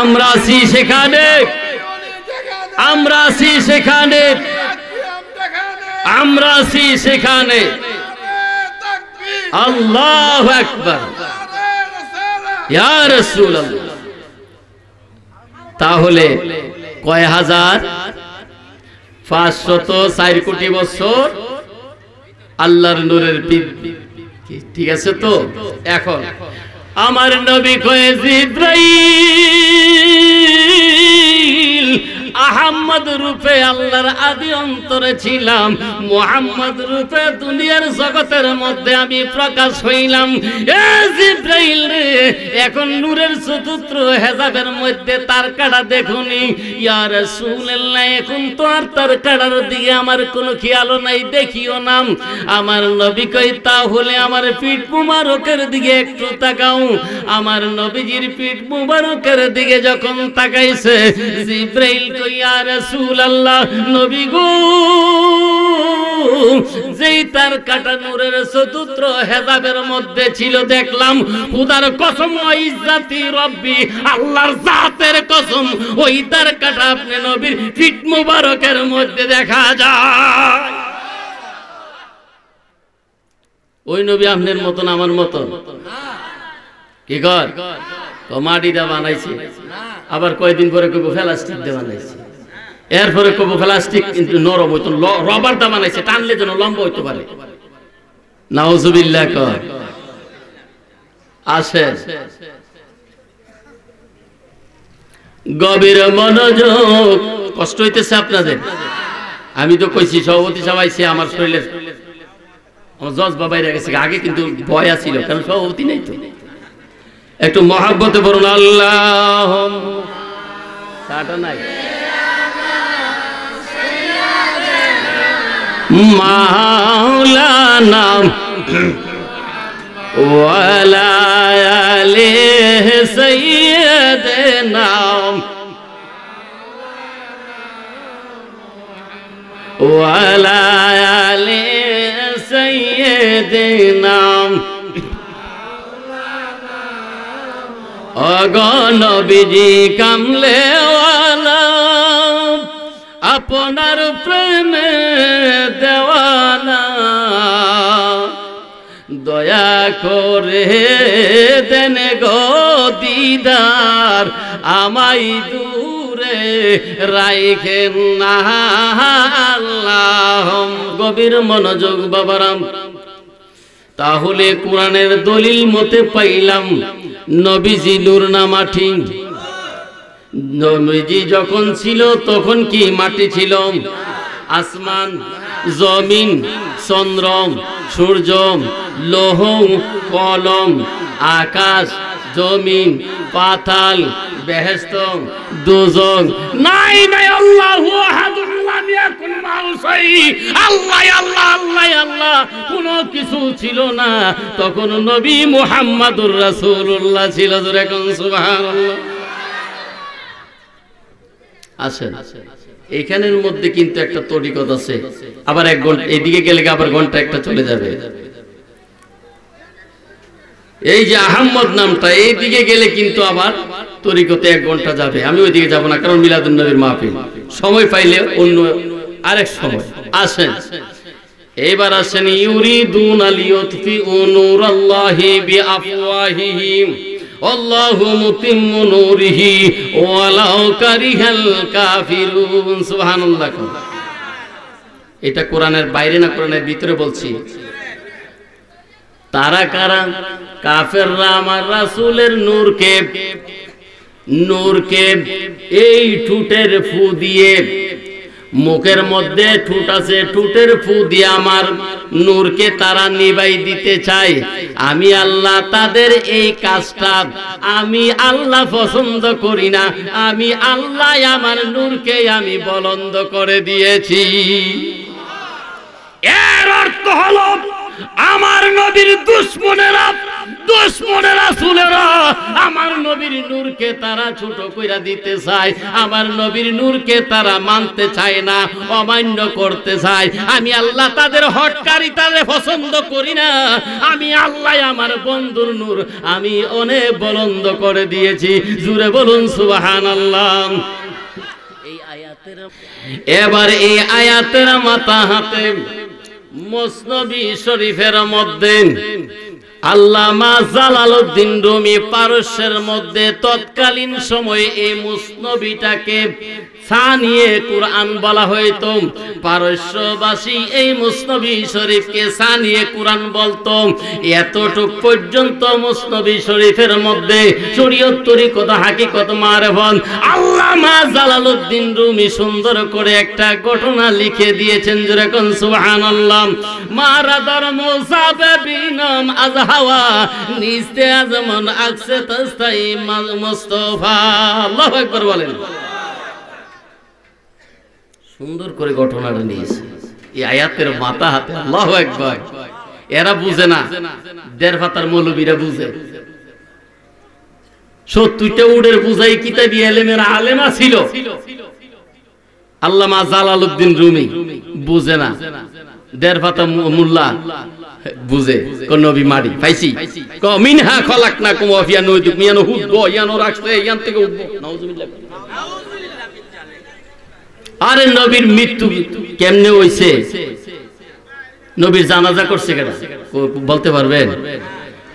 আমরা আছি সেখানে আমরা আছি আমরা আছি সেখানে আল্লাহ একবার তাহলে কয় হাজার পাঁচশত চার কোটি বছর আল্লাহর নূরের ঠিক আছে তো এখন আমার নবী কয়ে জিব্রাইল আহাম্মদ রূপে আল্লাহর আদি অন্তরে ছিলাম মোহাম্মদ রূপে দুনিয়ার জগতের মধ্যে আমি প্রকাশ হইলাম এখন নূরের চতুর্থ হেজাবের মধ্যে তার কাটা দেখুনি ইয়া না এখন তো আর তার কাটার দিকে আমার কোনো খেয়াল নাই দেখিও নাম আমার নবী কই তাহলে আমার পিঠ মুবারকের দিকে একটু তাকাও আমার নবীজির পিঠ মুবারকের দিকে যখন তাকাইছে জিব্রাইল ছিল দেখলাম খুদার কসম ইজ্জাতি রব্বি আল্লাহর জাতের কসম ওই তার কাটা আপনি নবীর ফিট মুবারকের মধ্যে দেখা যায় ওই নবী আপনার মতন আমার মতন কি কর মাটি দা বানাইছে আবার কয়েকদিন পরে কব প্লাস্টিক দিয়ে বানাইছে এরপরে কব ফ্লাস্টিক কিন্তু নরম হইতো রবার দা বানাইছে টানলে যেন লম্বা হইতে পারে নাউজুবিল্লাহ কয় আসেন গভীর মনোযোগ কষ্ট হইতেছে আপনাদের আমি তো কইছি সভাপতি সবাই সে আমার শরীরের আমার জজ বাবাই রেখেছে আগে কিন্তু ভয় আছিল কারণ সভাপতি নেই তো একটু মহাব্বতে বলুন আল্লাহ নাই মাওলানা ওয়ালা আলাইহি সাইয়্যিদিনা ওয়ালা আলাইহি সাইয়্যিদিনা অগণবিজি কামলে আপনার প্রেমে দেওয়ালা দয়া করে দেন গো আমাই দূরে রাইখেন না গভীর মনোযোগ বাবারাম তাহলে কোরআনের দলিল মতে পাইলাম নবীজি নূর না মাটি নবীজি যখন ছিল তখন কি মাটি ছিল আসমান জমিন চন্দ্র সূর্য লৌহ কলম আকাশ জমিন পাতাল বেহেস্ত দুজন নাই নাই আল্লাহু আহাদ আল্লাহ আল্লাহ আল্লাহ আল্লাহ কোনো কিছু ছিল না তখন নবী মুহাম্মাদুর রাসূলুল্লাহ ছিল জোরে কোন সুবহানাল্লাহ এখানের মধ্যে কিন্তু একটা তরিকত আছে আবার এক ঘন্টা এদিকে গেলে আবার ঘন্টা একটা চলে যাবে এই যে আহম্মদ নামটা এই দিকে গেলে কিন্তু আবার তরিকতে এক ঘন্টা যাবে আমি ওইদিকে যাবো না কারণ মিলাদুল নবীর মাহফিল সময় পাইলে অন্য আরেক সময় আসেন এবার আসেন ইউরিদুন লিইউতফিউ নূরাল্লাহি বিআফওয়াহিহিম আল্লাহু মুতিম্মু নূরিহি ওয়ালাউ কারিহাল কাফিরুন সুবহানাল্লাহ এটা কোরআনের বাইরে না কোরআনের ভিতরে বলছি তারা কারা কাফেররা আমার রাসুলের নূরকে নূরকে এই ঠুটের ফু দিয়ে মুখের মধ্যে ঠুট আছে ঠুটের ফু দিয়ে আমার নূরকে তারা নিবাই দিতে চায় আমি আল্লাহ তাদের এই কাজটা আমি আল্লাহ পছন্দ করি না আমি আল্লাহ আমার নূরকে আমি বলন্দ করে দিয়েছি এর অর্থ হলো আমার নবীর দুশ্মনেরা দুশ্মনেরা সুলেরা আমার নবীর নূরকে তারা ছোট কইরা দিতে চায় আমার নবীর নূরকে তারা মানতে চায় না অমান্য করতে চায় আমি আল্লাহ তাদের হটকারি তাদের পছন্দ করি না আমি আল্লাহ আমার বন্ধুর নূর আমি অনেক বলন্দ করে দিয়েছি জুরে বলুন সুবাহান আল্লাহ এবার এই আয়াতের মাথা হাতে মসনবী শরীফের মধ্যে আল্লামা জালালউদ্দিন রুমি পারস্যের মধ্যে তৎকালীন সময়ে এই মুসনবিটাকে ছানিয়ে কুরআন বলা হইতো পারস্যবাসী এই মুসনবি শরীফকে ছানিয়ে কুরআন বলতো এতটুক পর্যন্ত মুসনবি শরীফের মধ্যে শরীয়ত তরিকত হাকিকত মারফত আল্লামা জালালউদ্দিন রুমি সুন্দর করে একটা ঘটনা লিখে দিয়েছেন যেরকম সুবহানাল্লাহ মারাদার মুসাবে বিনম আজহা হাওয়া নিস্তে আজমন আকসে তস্তাই মোস্তফা আল্লাহ একবার বলেন সুন্দর করে ঘটনাটা নিয়েছে এই আয়াতের মাথা হাতে আল্লাহ একবার এরা বুঝে না দেড় পাতার মৌলবীরা বুঝে সত্তরটা উডের বুঝাই কিতাবি এলেমের আলেমা ছিল আল্লামা জালাল উদ্দিন রুমি বুঝে না দেড় পাতা মোল্লা বুঝে কোন নবী মারি পাইছি ক মিনহা খলাক না কুম অফিয়া নই দুক মিয়ানো হুদব ইয়ানো রাখছে ইয়ান থেকে উঠবো নাউজুবিল্লাহ আরে নবীর মৃত্যু কেমনে হইছে নবীর জানাজা করছে কেন বলতে পারবেন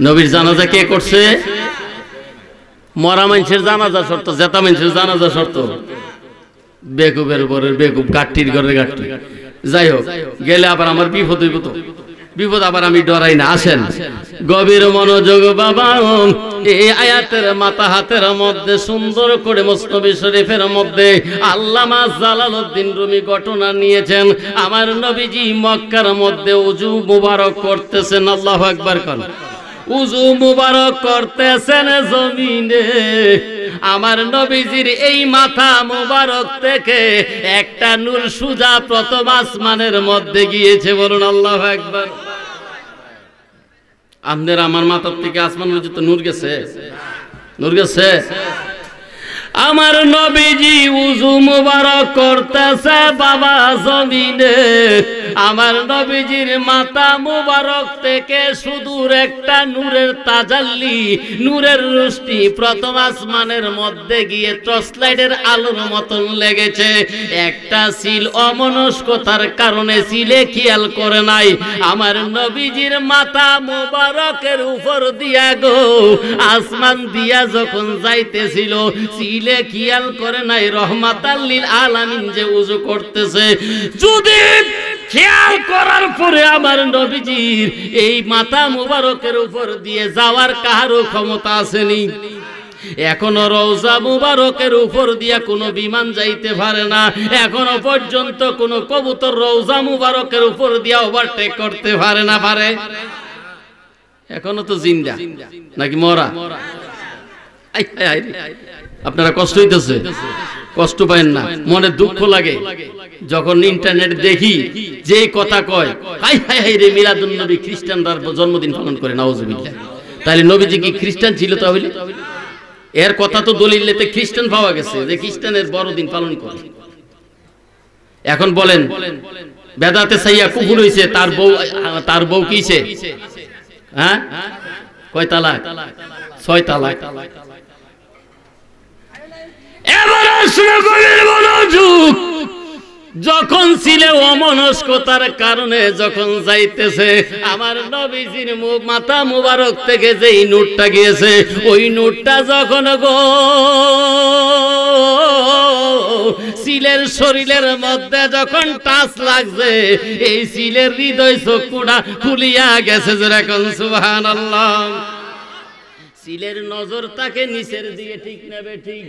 নবীর জানাজা কে করছে মরা মানুষের জানাজা শর্ত জেতা মানুষের জানাজা শর্ত বেকুবের উপরে বেকুব গাঠটির ঘরের গাঠটি যাই হোক গেলে আবার আমার বিপদ হইব তো বিপদ আবার আমি ডরাই না আসেন গভীর মনোযোগ বাবা এই আয়াতের মাথা হাতের মধ্যে সুন্দর করে মোস্তবি শরীফের মধ্যে আল্লামা জালালউদ্দিন রুমি ঘটনা নিয়েছেন আমার নবীজি মক্কার মধ্যে উজু মুবারক করতেছেন আল্লাহ একবার কর উজু মুবারক করতেছেন জমিনে আমার নবীজির এই মাথা মুবারক থেকে একটা নূর সুজা প্রথম আসমানের মধ্যে গিয়েছে বলুন আল্লাহ একবার আপনার আমার মাথার থেকে আসমান তো নূর গেছে নূর গেছে আমার নবীজি উজু মুবারক করতেছে বাবা জমিনে আমার নবীজির মাতা মুবারক থেকে সুদূর একটা নূরের তাজাল্লি নূরের রুষ্টি প্রথম আসমানের মধ্যে গিয়ে টর্চলাইটের আলোর মতন লেগেছে একটা সিল অমনস্কতার কারণে সিলে খেয়াল করে নাই আমার নবীজির মাতা মুবারকের উপর দিয়া গো আসমান দিয়া যখন যাইতেছিল সিলে দিলে কিয়াল করে নাই রহমাত আল্লিল আলামিন যে উজু করতেছে যদি খেয়াল করার পরে আমার নবীজির এই মাথা মুবারকের উপর দিয়ে যাওয়ার কারো ক্ষমতা আসেনি এখনো রওজা মুবারকের উপর দিয়া কোনো বিমান যাইতে পারে না এখনো পর্যন্ত কোনো কবুতর রওজা মুবারকের উপর দিয়া ওভারটেক করতে পারে না পারে এখনো তো জিন্দা নাকি মরা আই আই আই আপনারা কষ্ট হইতেছে কষ্ট পায় না মনে দুঃখ লাগে যখন ইন্টারনেট দেখি যে কথা কয় হাই হাই হাই রে মিলাদুল নবী তার জন্মদিন পালন করে নাউজুবিল্লাহ তাহলে নবীজি কি খ্রিস্টান ছিল তাহলে এর কথা তো দলিলেতে খ্রিস্টান পাওয়া গেছে যে খ্রিস্টানের বড়দিন পালন করে এখন বলেন বেদাতে সাইয়া কুকুর হইছে তার বউ তার বউ কিছে হ্যাঁ কয় তালাক ছয় তালাক যখন ছিল অমনস্কতার কারণে যখন যাইতেছে আমার নবীজির মাথা মুবারক থেকে যেই নোটটা গিয়েছে ওই নোটটা যখন গো সিলের শরীরের মধ্যে যখন টাচ লাগছে এই সিলের হৃদয় চকুটা খুলিয়া গেছে যে এখন সুহান আল্লাহ চিলের নজর তাকে নিচের দিকে ঠিক নেবে ঠিক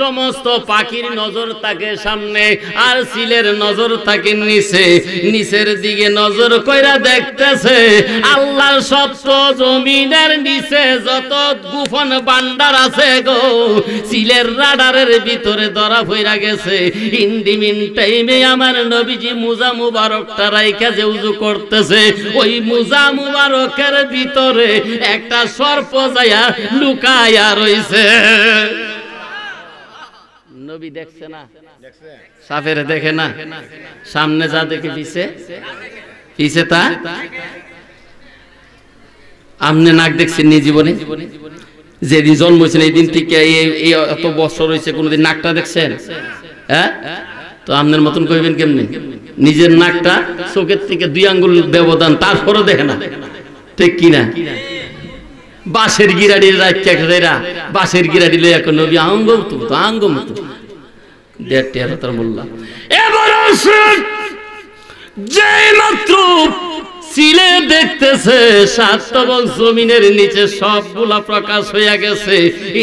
সমস্ত পাখির নজর তাকে সামনে আর চিলের নজর তাকে নিচে নিচের দিকে নজর কইরা দেখতেছে আল্লাহর সপ্ত জমিনের নিচে যত গুফন বান্ডার আছে গো চিলের রাডারের ভিতরে ধরা ফইরা গেছে ইন্ডিমিন টাইমে আমার নবীজি মুজা মুবারকটা রাইখা যে উজু করতেছে ওই মুজা মুবারকের ভিতরে একটা সর্প যায়া লুকায়া রইছে নবী দেখছে না সাফের দেখে না সামনে যা দেখে পিছে পিছে তা আমনে নাক দেখছেন নি জীবনে যেদিন জন্ম হয়েছেন এই দিন থেকে এই এত বছর হয়েছে কোনদিন নাকটা দেখছেন হ্যাঁ তো আপনার মতন কইবেন কেমনি নিজের নাকটা চোখের থেকে দুই আঙ্গুল ব্যবধান তারপরে দেখে না ঠিক কিনা বাসের গিরাডি রাখা বাসের গিরাডি লই এখন নবী আঙ্গম তো আঙ্গম তো দেড় তেরো বললাম মোল্লা এবার যেই মাত্র চিলে দেখতেছে সাতবক জমিনের নিচে সবগুলা প্রকাশ হইয়া গেছে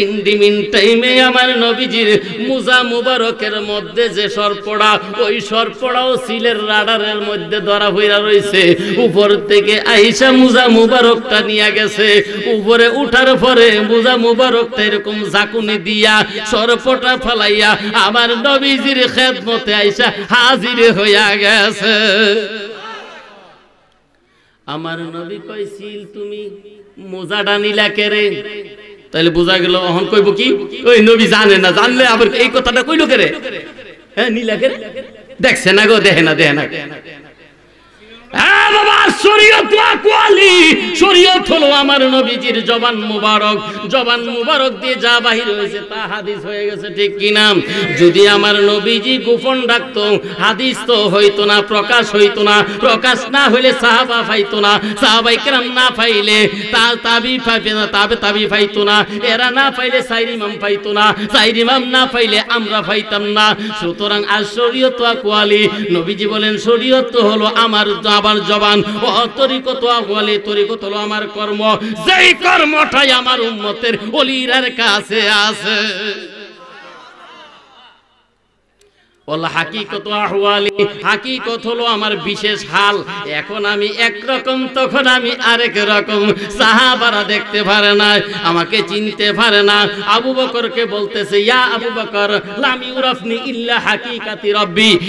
ইন্ডিমিন টাইমে আমার নবীজির মুজা মুবারকের মধ্যে যে সরপড়া ওই সরপড়াও চিলের রাডারের মধ্যে ধরা হইয়া রয়েছে উপর থেকে আইসা মুজা মুবারকটা নিয়ে গেছে উপরে উঠার পরে মুজা মুবারকটা এরকম জাকুনি দিয়া সরপটা ফেলাইয়া আমার নবীজির খেদমতে আইসা হাজির হইয়া গেছে আমার নবী কয় তুমি মোজাটা নিলা কেরে তাহলে বোঝা গেল অহন কইব কি ওই নবী জানে না জানলে আবার এই কথাটা কইলো কেরে হ্যাঁ নিলা কেরে দেখছে না গো দেহে না দেহে না হ্যাঁ বাবা যদি আমার নবীজি গোপন রাখতো হাদিস তো হইতো না প্রকাশ হইতো না প্রকাশ না হইলে সাহাবা পাইতো না সাহাবাই কেরাম না পাইলে তাবি পাইবে না এরা না ফাইলে সাইরিমাম ফাইতো না সাইরিমাম না ফাইলে আমরা পাইতাম না সুতরাং আর শরীয়ত কোয়ালি নবীজি বলেন শরীয়ত হলো আমার আবার জবান আমার কর্ম যেই কর্মটাই আমার উন্মতের অলিরার কাছে আছে ওলা হাকিকত আহওয়ালি হাকিকত হলো আমার বিশেষ হাল এখন আমি এক তখন আমি আরেক রকম সাহাবারা দেখতে পারে না আমাকে পারে না আবু বকরকে বলতেছে ইয়া আবু বকর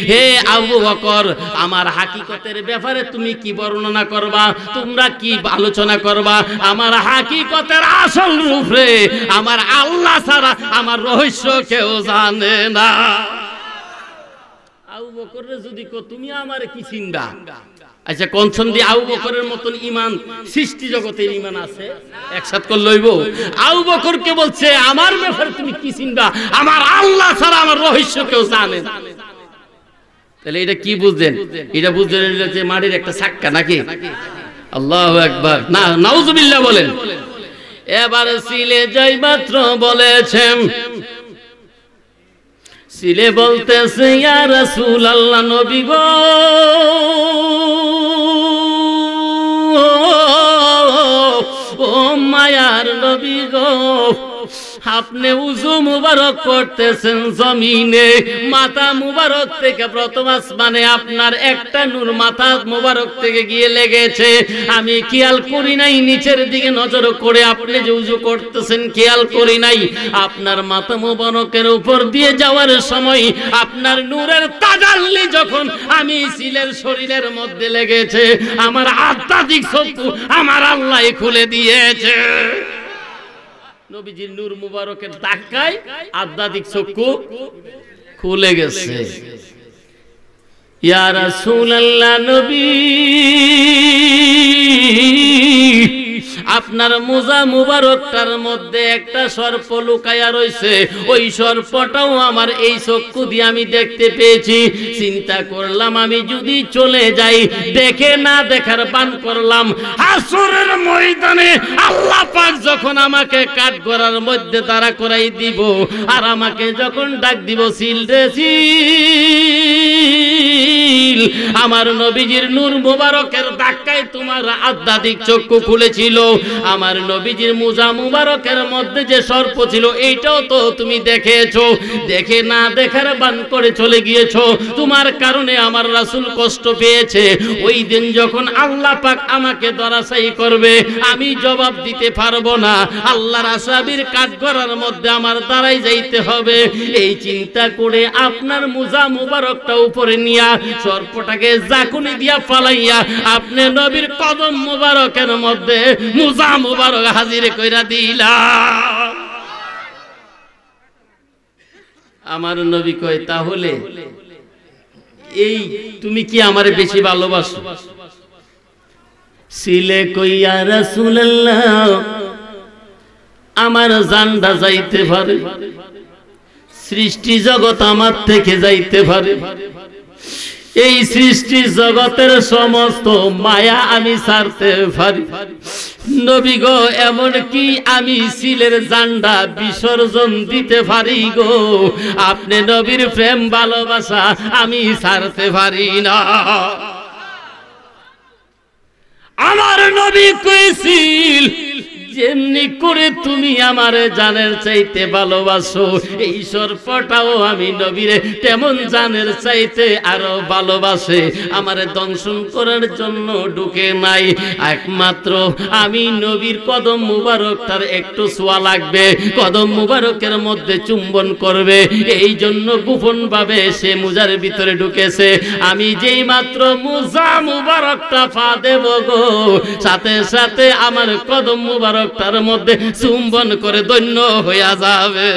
হে আবু বকর আমার হাকিকতের ব্যাপারে তুমি কি বর্ণনা করবা তোমরা কি আলোচনা করবা আমার হাকিকতের আসল রূপে আমার আল্লাহ ছাড়া আমার রহস্য কেউ জানে না আউ বকরের যদি কো তুমি আমারে কি চিনবা আচ্ছা কনসন দিয়ে আউ বকরের মতন ইমান সৃষ্টি জগতের ইমান আছে একসাথ করে লইবো আউ বকরকে বলছে আমার ব্যাপারে তুমি কি চিনবা আমার আল্লাহ ছাড়া আমার রহস্য কেউ জানে তাহলে এটা কি বুঝলেন এটা বুঝলেন যে মাটির একটা সাক্কা নাকি আল্লাহ একবার না নাউজুবিল্লাহ বলেন এবারে সিলে যাই মাত্র বলেছেন সিলে বলতেছে রসুল আল্লাহ নবী গো ও মায়ার নবী গো আপনি উজু মুবারক করতেছেন জমিনে মাথা মুবারক থেকে প্রথম আসমানে আপনার একটা নূর মাথা মুবারক থেকে গিয়ে লেগেছে আমি খেয়াল করি নাই নিচের দিকে নজর করে আপনি যে উজু করতেছেন খেয়াল করি নাই আপনার মাথা মুবারকের উপর দিয়ে যাওয়ার সময় আপনার নূরের তাজাল্লি যখন আমি সিলের শরীরের মধ্যে লেগেছে আমার আধ্যাত্মিক শত্রু আমার আল্লাহ খুলে দিয়েছে নবীজির নূর মুবারকের ধাক্কায় আধ্যাত্মিক চক্ষু খুলে গেছে ইয়া রাসূলুল্লাহ নবী আপনার মোজা মুবারকটার মধ্যে একটা সর্প লুকায়া রয়েছে ওই সর্পটাও আমার এই চক্ষু দিয়ে আমি দেখতে পেয়েছি চিন্তা করলাম আমি যদি চলে যাই দেখে না দেখার পান করলাম হাসুরের ময়দানে আল্লাহ পাক যখন আমাকে কাঠ করার মধ্যে তারা করাই দিব আর আমাকে যখন ডাক দিব সিল রে ছিল আমার নবীজির নূর মুবারকের ধাক্কায় তোমার আধ্যাত্মিক চক্ষু খুলেছিল আমার নবীজির মুজা মুবারকের মধ্যে যে সর্প ছিল এইটাও তো তুমি দেখেছো দেখে না দেখার বান করে চলে গিয়েছো তোমার কারণে আমার রাসুল কষ্ট পেয়েছে ওই দিন যখন আল্লাহ পাক আমাকে দরাসাই করবে আমি জবাব দিতে পারবো না আল্লাহর আসাবির কাঠগড়ার মধ্যে আমার দাঁড়াই যাইতে হবে এই চিন্তা করে আপনার মুজা মুবারকটা উপরে নিয়া সর্ব চক্রটাকে জাকুনি দিয়া ফালাইয়া আপনি নবীর কদম মুবারকের মধ্যে মুজা মুবারক হাজির কইরা দিলা আমার নবী কয় তাহলে এই তুমি কি আমার বেশি ভালোবাসো সিলে কইয়া রাসূলুল্লাহ আমার জানটা যাইতে পারে সৃষ্টি জগৎ আমার থেকে যাইতে পারে এই সৃষ্টি জগতের সমস্ত মায়া আমি সারতে পারি নবী গো এমন কি আমি সিলের জান্ডা বিসর্জন দিতে পারি গো আপনি নবীর প্রেম ভালোবাসা আমি সারতে পারি না আমার নবী কইছিল যেমনি করে তুমি আমার জানের চাইতে ভালোবাসো এই সর্পটাও আমি নবীরে তেমন জানের চাইতে আরো ভালোবাসে আমার দংশন করার জন্য ঢুকে নাই একমাত্র আমি নবীর কদম মুবারক তার একটু সোয়া লাগবে কদম মুবারকের মধ্যে চুম্বন করবে এই জন্য গোপন ভাবে সে মুজার ভিতরে ঢুকেছে আমি যেই মাত্র মুজা মুবারকটা পা দেব গো সাথে সাথে আমার কদম মুবারক মোবারক তার মধ্যে চুম্বন করে দৈন্য হইয়া যাবে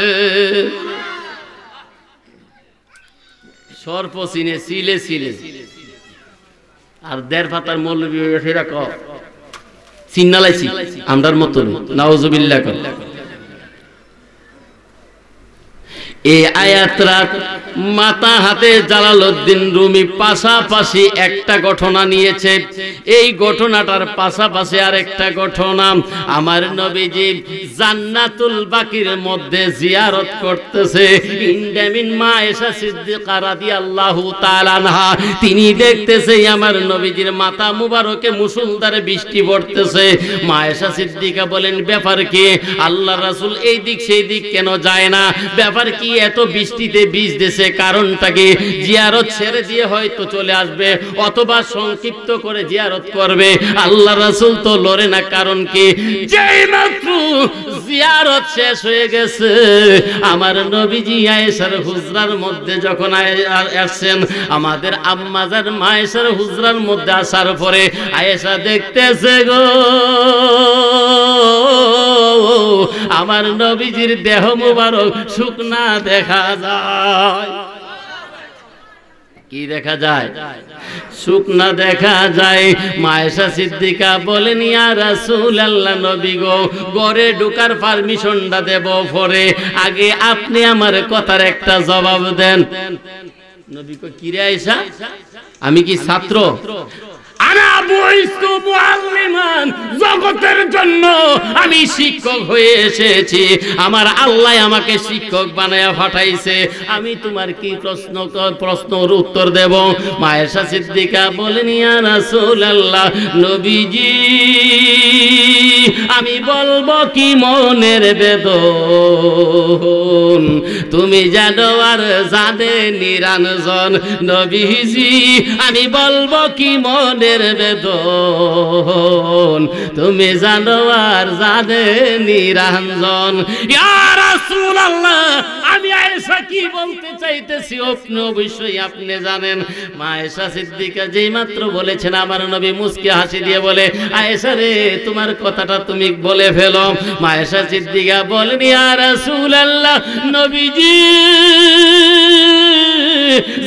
সর্প চিনে চিলে চিলে আর দেড় পাতার মৌলবী সেরকম চিন্নালাইছি আমরার মতন নাওজবিল্লা কর এই আয়াতরা মাতা হাতে জালালউদ্দিন রুমি পাশাপাশি একটা ঘটনা নিয়েছে এই ঘটনাটার পাশাপাশি আরেকটা ঘটনা আমার নবীজি জান্নাতুল বাকির মধ্যে জিয়ারত করতেছে ইন্ডামিন মা এসা সিদ্দিকা রাদিয়াল্লাহু তাআলা আনহা তিনি দেখতেছে আমার নবীজির মাতা মুবারকে মুসলদারে বৃষ্টি পড়তেছে মা এসা সিদ্দিকা বলেন ব্যাপার কি আল্লাহ রাসূল এই দিক সেই দিক কেন যায় না ব্যাপার কি এত বৃষ্টিতে বীজ দেশে কারণটা কি জিয়ারত ছেড়ে দিয়ে হয়তো চলে আসবে অথবা সংক্ষিপ্ত করে জিয়ারত করবে আল্লাহ রাসূল তো লড়ে না কারণ কি যেই মাত্র জিয়ারত শেষ হয়ে গেছে আমার নবীজি আয়েশার হুজরার মধ্যে যখন আসছেন আমাদের আম্মাজার মায়েশার হুজরার মধ্যে আসার পরে আয়েশা দেখতেছে গো আমার নবীজির দেহ মুবারক শুকনা দেখা যায় কি দেখা যায় শুকনা দেখা যায় মায়েশা সিদ্দিকা বলেন ইয়া রাসূল আল্লাহ নবী গো গড়ে ঢোকার পারমিশনটা দেব পরে আগে আপনি আমার কথার একটা জবাব দেন নবী কো কি রে আমি কি ছাত্র জগতের জন্য আমি শিক্ষক হয়ে এসেছি আমার আল্লাহ আমাকে শিক্ষক আমি তোমার কি প্রশ্ন প্রশ্নর উত্তর দেব সিদ্দিকা বলেন নবীজি আমি বলবো কি মনের বেদ তুমি জানো আর জানে নিরানজন নবীজি আমি বলবো কি মনে আমাদের বেদন তুমি জানো আর জানে নিরঞ্জন আমি আয়েশা কি বলতে চাইতেছি আপনি জানেন সিদ্দিকা যেই মাত্র বলেছেন আমার নবী হাসি দিয়ে বলে আয়েশা রে তোমার কথাটা তুমি বলে আর নবীজি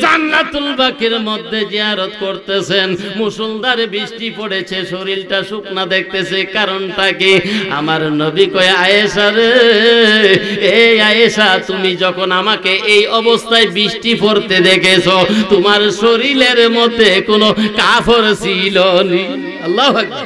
জান্নাতুল বাকির মধ্যে জিয়ারত করতেছেন মুসলদার বৃষ্টি পড়েছে শরীরটা শুকনা দেখতেছে কারণটা কি আমার নবী কয় আয়েশা রে এই আয়েশা তুমি যখন আমাকে এই অবস্থায় বৃষ্টি পড়তে দেখেছো তোমার শরীরের মধ্যে কোনো কাফর ছিল নি আল্লাহ আকবার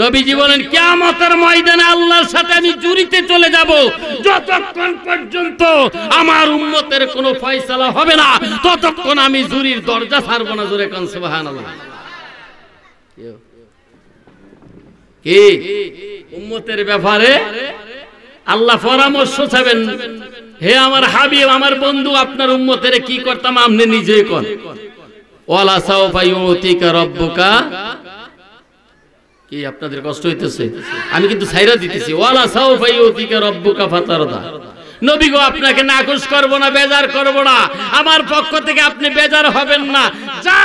নবীজি বলেন কেমতের ময়দানে আল্লাহর সাথে আমি জুড়িতে চলে যাব যতক্ষণ পর্যন্ত আমার উম্মতের কোনো ফয়সালা হবে না ততক্ষণ আমি জুরির দরজা ছাড়ব না জোরে কনসবাহান কি উম্মতের ব্যাপারে আল্লাহ পরামর্শ চাবেন হে আমার হাবিব আমার বন্ধু আপনার উন্মতের কি করতাম আপনি নিজেই কর ওয়ালা সাউফা ইউতিকা রব্বুকা কি আপনাদের কষ্ট হইতেছে আমি কিন্তু সাইরা দিতেছি ওয়ালা সাউফা ইউতিকা রব্বুকা ফাতারদা নবীগো গো আপনাকে নাকচ করব না বেজার করব না আমার পক্ষ থেকে আপনি বেজার হবেন না যা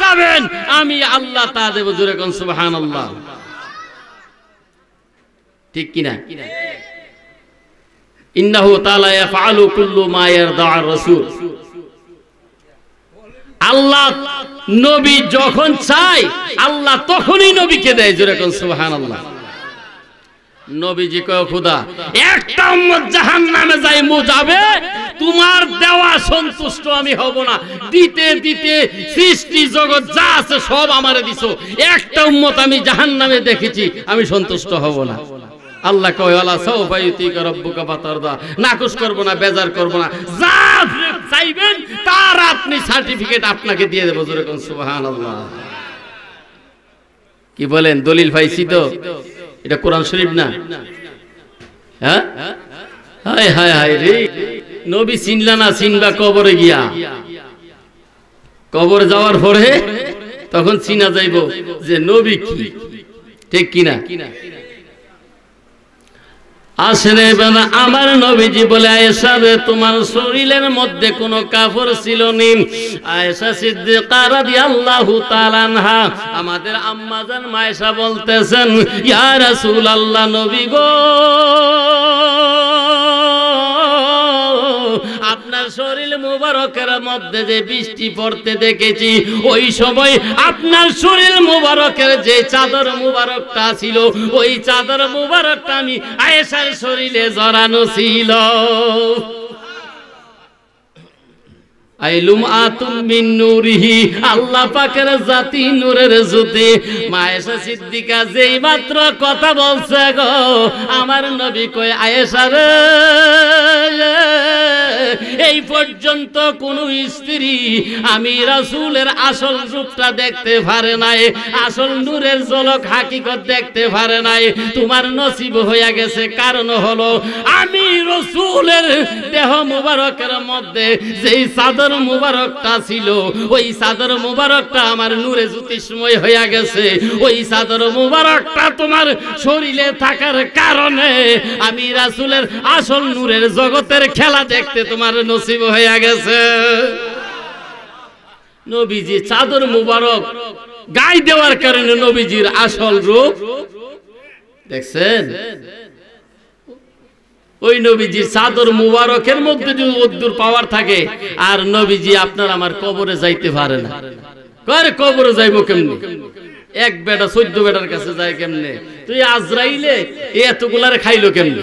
চাবেন আমি আল্লাহ তা দেব জুরে কোন সুবহানাল্লাহ ঠিক কি না ইন্নাহু তাআলা ইয়াফআলু কুল্লু মা ইয়ারদা আর রাসূল আল্লাহ নবী যখন চাই আল্লাহ তখনই নবীকে দেয় যেরকম সুহান আল্লাহ নবীজি নামে যাই তোমার দেওয়া সন্তুষ্ট আমি হব না সৃষ্টি জগৎ যা আছে সব আমারে দিছো একটা উম্মত আমি জাহান নামে দেখেছি আমি সন্তুষ্ট হব না আল্লাহ কয় আলা সৌফাইতি রব্বুকা ফাতারদা নাকুশ করব না বেজার করব না যা চাইবেন তার আপনি সার্টিফিকেট আপনাকে দিয়ে দেব জোরে কোন সুবহানাল্লাহ কি বলেন দলিল পাইছি তো এটা কোরআন শরীফ না হ্যাঁ হায় হায় হায় রে নবী চিনলা না চিনবা কবরে গিয়া কবর যাওয়ার পরে তখন চিনা যাইব যে নবী কি ঠিক কিনা আসলে আমার নবীজি বলে আয়েশা রে তোমার শরীরের মধ্যে কোনো কাফর ছিল নি আয়েশা সিদ্দিকা রাদিয়াল্লাহু তাআলা আনহা আমাদের আম্মাজান মায়েশা বলতেছেন ইয়া রাসূলুল্লাহ নবী গো মোবারকের মধ্যে যে বৃষ্টি পড়তে দেখেছি ওই সময় আপনার শরীর মুবারকের যে চাদর মুবারকটা ছিল ওই চাদর মুবারকটা আমি আয়েশার শরীরে জড়ানো ছিল আমার নবী কয় আয়েশা রে এই পর্যন্ত কোন স্ত্রী আমি রাসুলের আসল রূপটা দেখতে পারে নাই আসল নূরের জলক হাকিকত দেখতে পারে নাই তোমার নসিব হইয়া গেছে কারণ হলো আমি রসুলের দেহ মুবারকের মধ্যে যেই সাদর মুবারকটা ছিল ওই সাদর মুবারকটা আমার নূরে জ্যোতিষময় হইয়া গেছে ওই সাদর মুবারকটা তোমার শরীরে থাকার কারণে আমি রাসুলের আসল নূরের জগতের খেলা দেখতে তোমার তোমার নসিব হয়ে গেছে নবীজি চাদর মুবারক গাই দেওয়ার কারণে নবীজির আসল রূপ দেখছেন ওই নবীজির চাদর মুবারকের মধ্যে যদি উদ্দুর পাওয়ার থাকে আর নবীজি আপনার আমার কবরে যাইতে পারে না করে কবরে যাইব কেমনি এক বেটা চোদ্দ বেটার কাছে যায় কেমনে তুই আজরাইলে এতগুলারে খাইলো কেমনে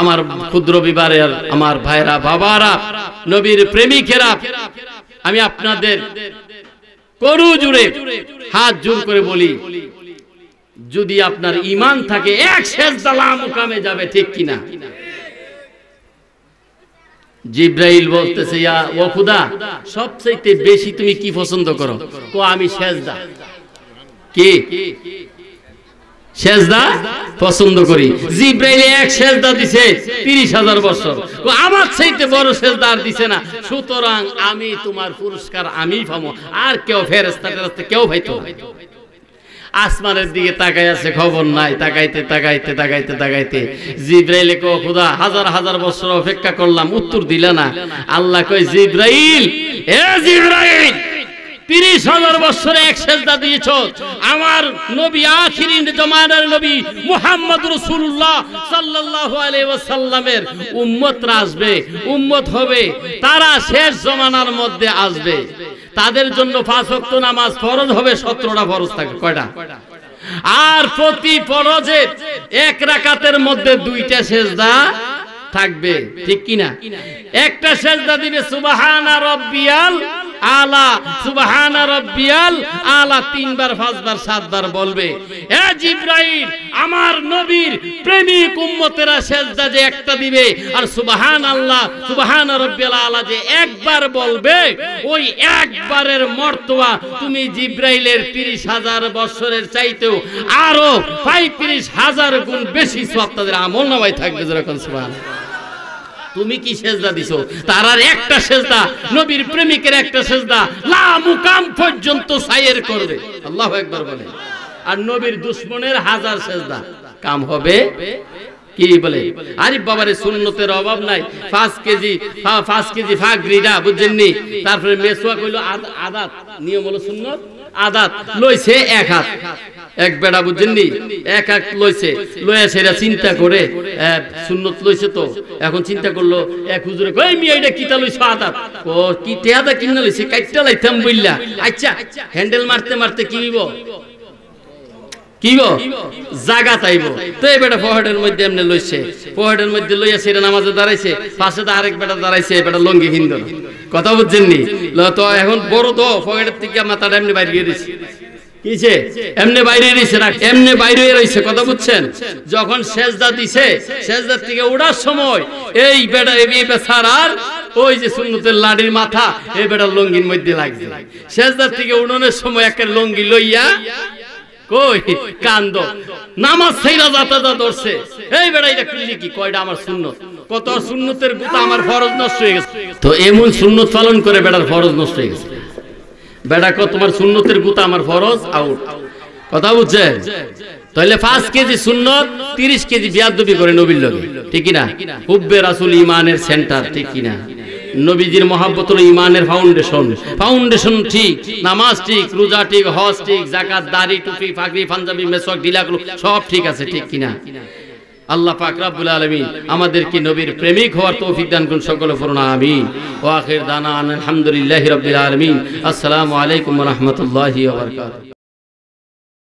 আমার ক্ষুদ্র বিবারের আমার ভাইরা বাবারা নবীর প্রেমিকেরা আমি আপনাদের করু জুড়ে হাত জোর করে বলি যদি আপনার ইমান থাকে এক শেষ দালাম যাবে ঠিক কিনা জিব্রাইল বলতেছে ইয়া ও খুদা সবচেয়ে বেশি তুমি কি পছন্দ করো তো আমি শেষদা কি সেজদা পছন্দ করি জিব্রাইলে এক সেজদা দিছে তিরিশ হাজার বছর আমার চাইতে বড় সেজদা আর দিছে না সুতরাং আমি তোমার পুরস্কার আমি পাবো আর কেউ ফেরেস্তা টেরাস্তে কেউ ভাইতো আসমানের দিকে তাকাই আছে খবর নাই তাকাইতে তাকাইতে তাকাইতে তাকাইতে জিব্রাইলে কো খোদা হাজার হাজার বছর অপেক্ষা করলাম উত্তর দিলে না আল্লাহ কয় জিব্রাইল এ জিব্রাইল তিরিশ হাজার বছরে এক সেজদা দিয়েছ আমার নবী আখিরি জমানার নবী মুহাম্মদ রসুল্লাহ সাল্লাহ আলাইসাল্লামের উম্মতরা আসবে উম্মত হবে তারা শেষ জমানার মধ্যে আসবে তাদের জন্য পাঁচ নামাজ ফরজ হবে সতেরোটা ফরজ থাকে কয়টা আর প্রতি ফরজে এক রাকাতের মধ্যে দুইটা সেজদা থাকবে ঠিক কিনা একটা সেজদা দিবে সুবাহানা রব্বিয়াল আলা সুবহানা রাব্বিয়াল আলা তিনবার পাঁচবার সাতবার বলবে হে জিবরাইল আমার নবীর প্রেমিক উম্মতেরা সেজদা যে একটা দিবে আর সুবহানাল্লাহ সুবহানা রাব্বিয়াল আলা যে একবার বলবে ওই একবারের মর্তবা তুমি জিব্রাইলের 30000 বছরের চাইতেও আরো 35000 গুণ বেশি সওয়াব তাদের আমল নামায় থাকবে যেরকম সুবহানাল্লাহ তুমি কি সেজদা দিছো তার আর একটা সেজদা নবীর প্রেমিকের একটা সেজদা লা মুকাম পর্যন্ত সাইয়ের করবে আল্লাহ একবার বলে আর নবীর দুশ্মনের হাজার সেজদা কাম হবে কি বলে আরে বাবারে সুন্নতের অভাব নাই পাঁচ কেজি পাঁচ কেজি ফাঁক বুঝছেন নি তারপরে মেসোয়া কইলো আদাত নিয়ম হলো সুন্নত আদাত লইছে এক হাত এক বেড়া বুঝেননি এক এক লইছে সেরা চিন্তা করে সুন্নত লইছে তো এখন চিন্তা করলো এক হুজুরে কই কিতা লইছ আদাত ও কি লইছে কাইটা লাইতাম আচ্ছা হ্যান্ডেল মারতে মারতে কি হইব গো জাগা চাইবো তো এই বেটা পহাড়ের মধ্যে এমনি লইছে পহাড়ের মধ্যে লইয়া সেটা নামাজে দাঁড়াইছে পাশে তো আরেক বেটা দাঁড়াইছে এই বেটা লঙ্গি হিন্দু কথা বুঝছেননি তো এখন বড় তো পকেটের থেকে মাথাটা এমনি বাইরে গিয়ে এমনি বাইরে রইছে কথা বুঝছেন যখন সেজদা দিছে সেজদার থেকে উড়ার সময় এই বেটা এই বেচার আর ওই যে সুন্নতের লাড়ির মাথা এই বেটার লঙ্গির মধ্যে লাগছে শেষদার থেকে উড়ানোর সময় একটা লঙ্গি লইয়া কই কান্দ নামাজ সেইরা যাতা যা ধরছে এই কয়টা আমার কত গুতা আমার ফরজ নষ্ট হয়ে গেছে তো এমন পালন করে বেড়ার ফরজ নষ্ট হয়ে গেছে বেড়া কত তোমার সুন্নতের গুতা আমার ফরজ আউট কথা বুঝছে তাহলে পাঁচ কেজি সুন্নত তিরিশ কেজি বিয়াদুবি করে নবীর লগে ঠিক না হুব্বে রাসুল ইমানের সেন্টার ঠিক কিনা নবীজির মহাব্বত হলো ইমানের ফাউন্ডেশন ফাউন্ডেশন ঠিক নামাজ ঠিক রোজা ঠিক হজ ঠিক জাকাত দাড়ি টুপি পাগড়ি পাঞ্জাবি মেসওয়াক ডিলাগুলো সব ঠিক আছে ঠিক কিনা আল্লাহ পাক রাব্বুল আলামিন আমাদেরকে নবীর প্রেমিক হওয়ার তৌফিক দান করুন সকল পড়ুন আমিন ওয়া আখির দানা আলহামদুলিল্লাহি রাব্বিল আলামিন আসসালামু আলাইকুম ওয়া রাহমাতুল্লাহি ওয়া বারাকাতুহু